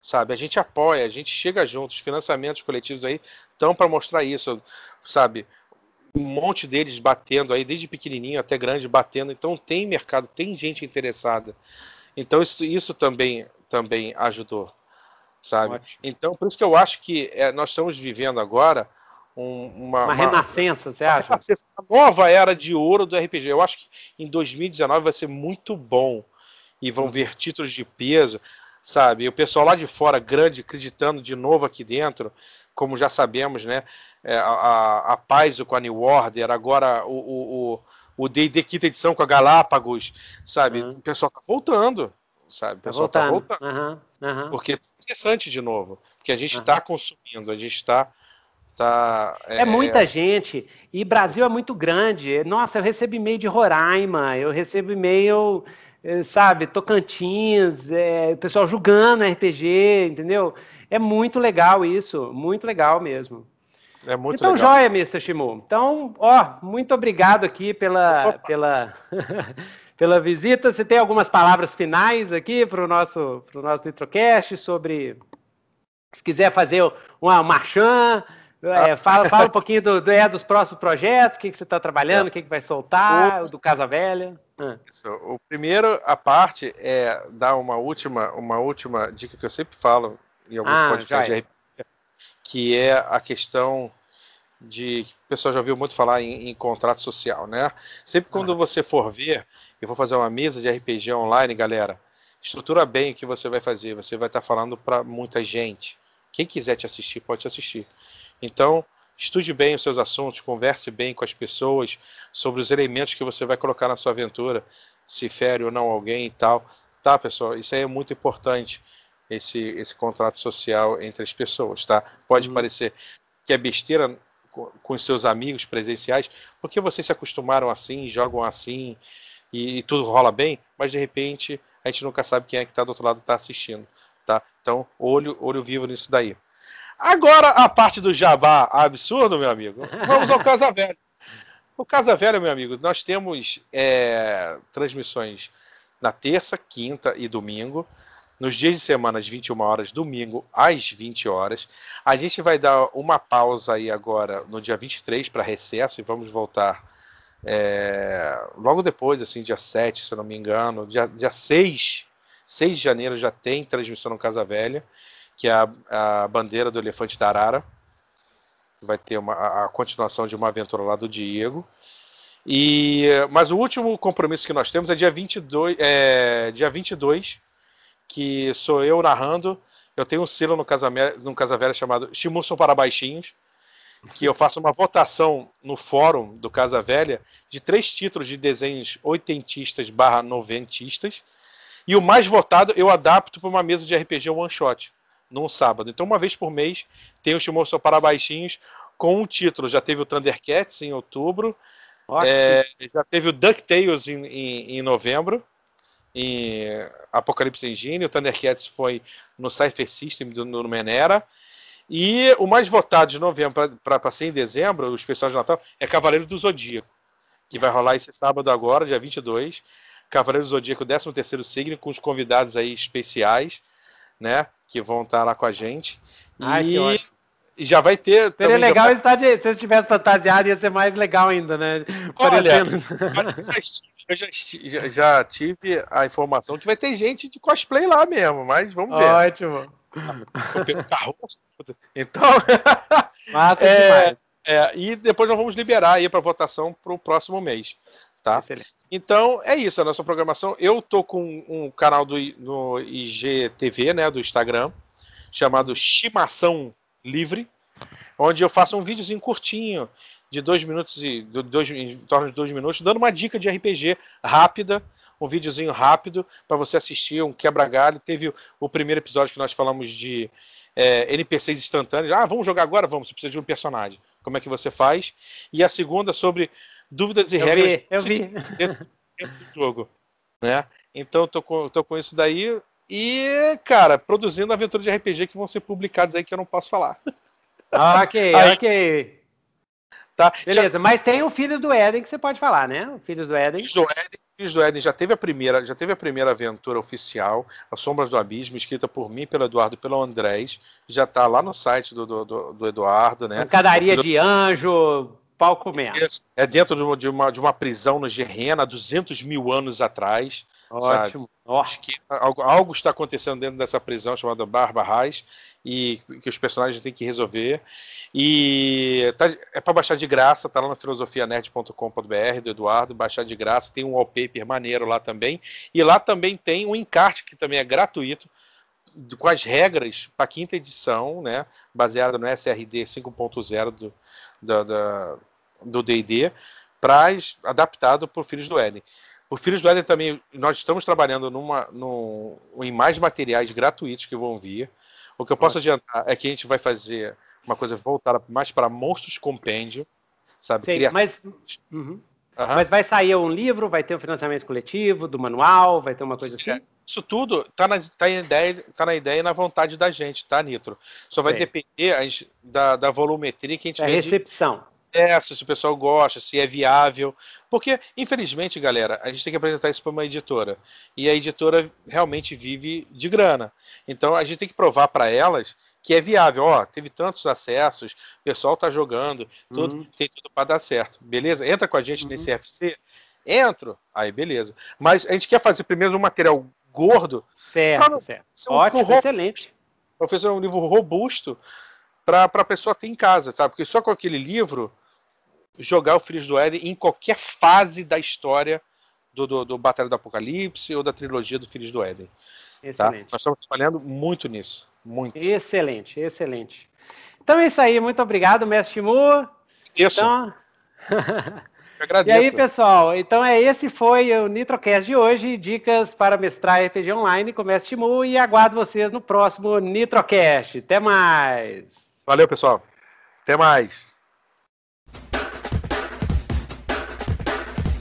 sabe? A gente apoia, a gente chega junto. Os financiamentos coletivos aí estão para mostrar isso, sabe? Um monte deles batendo aí, desde pequenininho até grande, batendo. Então tem mercado, tem gente interessada. Então isso, isso também, também ajudou, sabe? Ótimo. Então por isso que eu acho que é, nós estamos vivendo agora um, uma, uma, renascença, uma, você acha? Renascença, nova era de ouro do RPG. Eu acho que em 2019 vai ser muito bom. E vão ver títulos de peso, sabe? E o pessoal lá de fora, grande, acreditando de novo aqui dentro, como já sabemos, né? É, a, a, paz com a New Order, agora o, o, o o quinta edição com a Galápagos, sabe? Uhum. O pessoal tá voltando, sabe? O tá pessoal tá voltando. Tá voltando. Uhum. Uhum. Porque é interessante de novo, porque a gente está consumindo, a gente está Tá, é... é... muita é. gente. E Brasil é muito grande. Nossa, eu recebo e-mail de Roraima, eu recebo e-mail, eh, sabe, Tocantins, é, o pessoal julgando RPG, entendeu? É muito legal isso, muito legal mesmo. É muito então, legal. joia, Mr. Shimu. Então, ó, muito obrigado aqui pela, pela, pela visita. Você tem algumas palavras finais aqui para o nosso, pro nosso Nitrocast sobre. Se quiser fazer uma marchã, é, fala, fala um pouquinho do, do, é, dos próximos projetos, o que, que você está trabalhando, o que, que vai soltar, o, do Casa Velha. Ah. Isso, o primeiro, a parte, é dar uma última, uma última dica que eu sempre falo em alguns ah, podcasts de RPG, que é a questão de. O pessoal já ouviu muito falar em, em contrato social, né? Sempre quando ah. você for ver, eu vou fazer uma mesa de RPG online, galera. Estrutura bem o que você vai fazer. Você vai estar tá falando para muita gente. Quem quiser te assistir, pode te assistir. Então, estude bem os seus assuntos, converse bem com as pessoas sobre os elementos que você vai colocar na sua aventura, se fere ou não alguém e tal. Tá, pessoal? Isso aí é muito importante, esse, esse contrato social entre as pessoas, tá? Pode uhum. parecer que é besteira com, com seus amigos presenciais, porque vocês se acostumaram assim, jogam assim e, e tudo rola bem, mas de repente a gente nunca sabe quem é que está do outro lado e está assistindo, tá? Então, olho, olho vivo nisso daí. Agora, a parte do jabá absurdo, meu amigo, vamos ao Casa Velha. O Casa Velha, meu amigo, nós temos é, transmissões na terça, quinta e domingo. Nos dias de semana, às 21 horas, domingo, às 20 horas. A gente vai dar uma pausa aí agora no dia 23 para recesso e vamos voltar é, logo depois, assim, dia 7, se eu não me engano. Dia, dia 6, 6 de janeiro já tem transmissão no Casa Velha que é a, a bandeira do elefante da Arara. Vai ter uma, a, a continuação de uma aventura lá do Diego. E, mas o último compromisso que nós temos é dia 22, é, dia 22 que sou eu narrando. Eu tenho um selo no Casa, no Casa Velha chamado Estimulson para Baixinhos, que eu faço uma votação no fórum do Casa Velha de três títulos de desenhos oitentistas barra noventistas. E o mais votado eu adapto para uma mesa de RPG one shot num sábado. Então, uma vez por mês, tem o Chimor Só para Baixinhos com um título. Já teve o Thundercats em outubro, é, já teve o DuckTales em, em, em novembro, em Apocalipse Engine. O Thundercats foi no Cypher System, do, no Menera. E o mais votado de novembro para ser em dezembro, o especial de Natal, é Cavaleiro do Zodíaco, que vai rolar esse sábado agora, dia 22. Cavaleiro do Zodíaco, 13º signo, com os convidados aí especiais né? Que vão estar lá com a gente. Ai, e já vai ter. Seria legal já... estar de... se estivesse fantasiado, ia ser mais legal ainda, né? Olha, eu já, já, já, tive a informação que vai ter gente de cosplay lá mesmo, mas vamos ver. Ótimo. Tá então. Massa é, demais. É, e depois nós vamos liberar aí para votação para o próximo mês. Tá? Excelente. Então é isso, a nossa programação. Eu tô com um canal do, no IGTV, né, do Instagram, chamado Chimação Livre, onde eu faço um videozinho curtinho, de dois minutos e dois, em torno de dois minutos, dando uma dica de RPG rápida, um videozinho rápido para você assistir, um quebra-galho. Teve o, o primeiro episódio que nós falamos de é, NPCs instantâneos. Ah, vamos jogar agora? Vamos, você precisa de um personagem. Como é que você faz? E a segunda sobre dúvidas e eu Vi, eu vi. do jogo, né? Então, tô com, tô com isso daí. E, cara, produzindo aventuras de RPG que vão ser publicadas aí que eu não posso falar. Ah, ok, aí, ok. Tá. Beleza, já... mas tem o Filhos do Éden que você pode falar, né? O Filhos do Éden. Filhos do Éden, Filhos do Éden já teve a primeira, já teve a primeira aventura oficial, As Sombras do Abismo, escrita por mim, pelo Eduardo, pelo Andrés, já está lá no site do, do, do, Eduardo, né? Pancadaria do... de Anjo, palco mesmo. É dentro de uma, de uma prisão no Gerena, 200 mil anos atrás. Ótimo. Que, algo, algo, está acontecendo dentro dessa prisão chamada Barbarrais e que os personagens têm que resolver. E tá, é para baixar de graça, tá lá no filosofianerd.com.br do Eduardo, baixar de graça, tem um wallpaper maneiro lá também. E lá também tem um encarte que também é gratuito com as regras para a quinta edição, né, baseada no SRD 5.0 do D&D, do adaptado para o Filhos do Éden. O Filhos do Éden também, nós estamos trabalhando numa, num, em mais materiais gratuitos que vão vir. O que eu posso adiantar é que a gente vai fazer uma coisa voltada mais para Monstros Compêndio, sabe? mas... Uhum. Uhum. Mas vai sair um livro, vai ter um financiamento coletivo, do manual, vai ter uma coisa assim? Isso tudo está na, tá ideia, tá na ideia e na vontade da gente, tá, Nitro? Só vai Sim. depender gente, da, da, volumetria que a gente é vê a recepção. De... se o pessoal gosta, se é viável. Porque, infelizmente, galera, a gente tem que apresentar isso para uma editora. E a editora realmente vive de grana. Então a gente tem que provar para elas que é viável. Ó, teve tantos acessos, o pessoal tá jogando, tudo, uhum. tem tudo para dar certo. Beleza? Entra com a gente uhum. nesse FC. Entro, aí beleza. Mas a gente quer fazer primeiro um material gordo. Certo, pra, certo. um Ótimo, excelente. Professor, é um livro robusto para a pessoa ter em casa, sabe? Porque só com aquele livro, jogar o Filhos do Éden em qualquer fase da história do, do, do Batalha do Apocalipse ou da trilogia do Filhos do Éden. Tá? Excelente. Tá? Nós estamos trabalhando muito nisso. Muito. Excelente, excelente. Então é isso aí. Muito obrigado, mestre Timur. Isso. Então... Agradeço. E aí, pessoal, então é esse foi o Nitrocast de hoje, dicas para mestrar RPG online com Mestre Timu e aguardo vocês no próximo Nitrocast. Até mais. Valeu, pessoal. Até mais.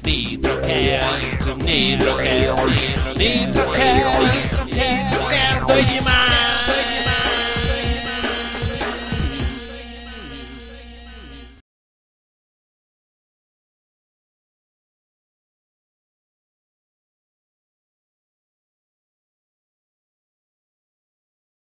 Nitrocast, Nitrocast, Nitrocast, Nitrocast, foi demais.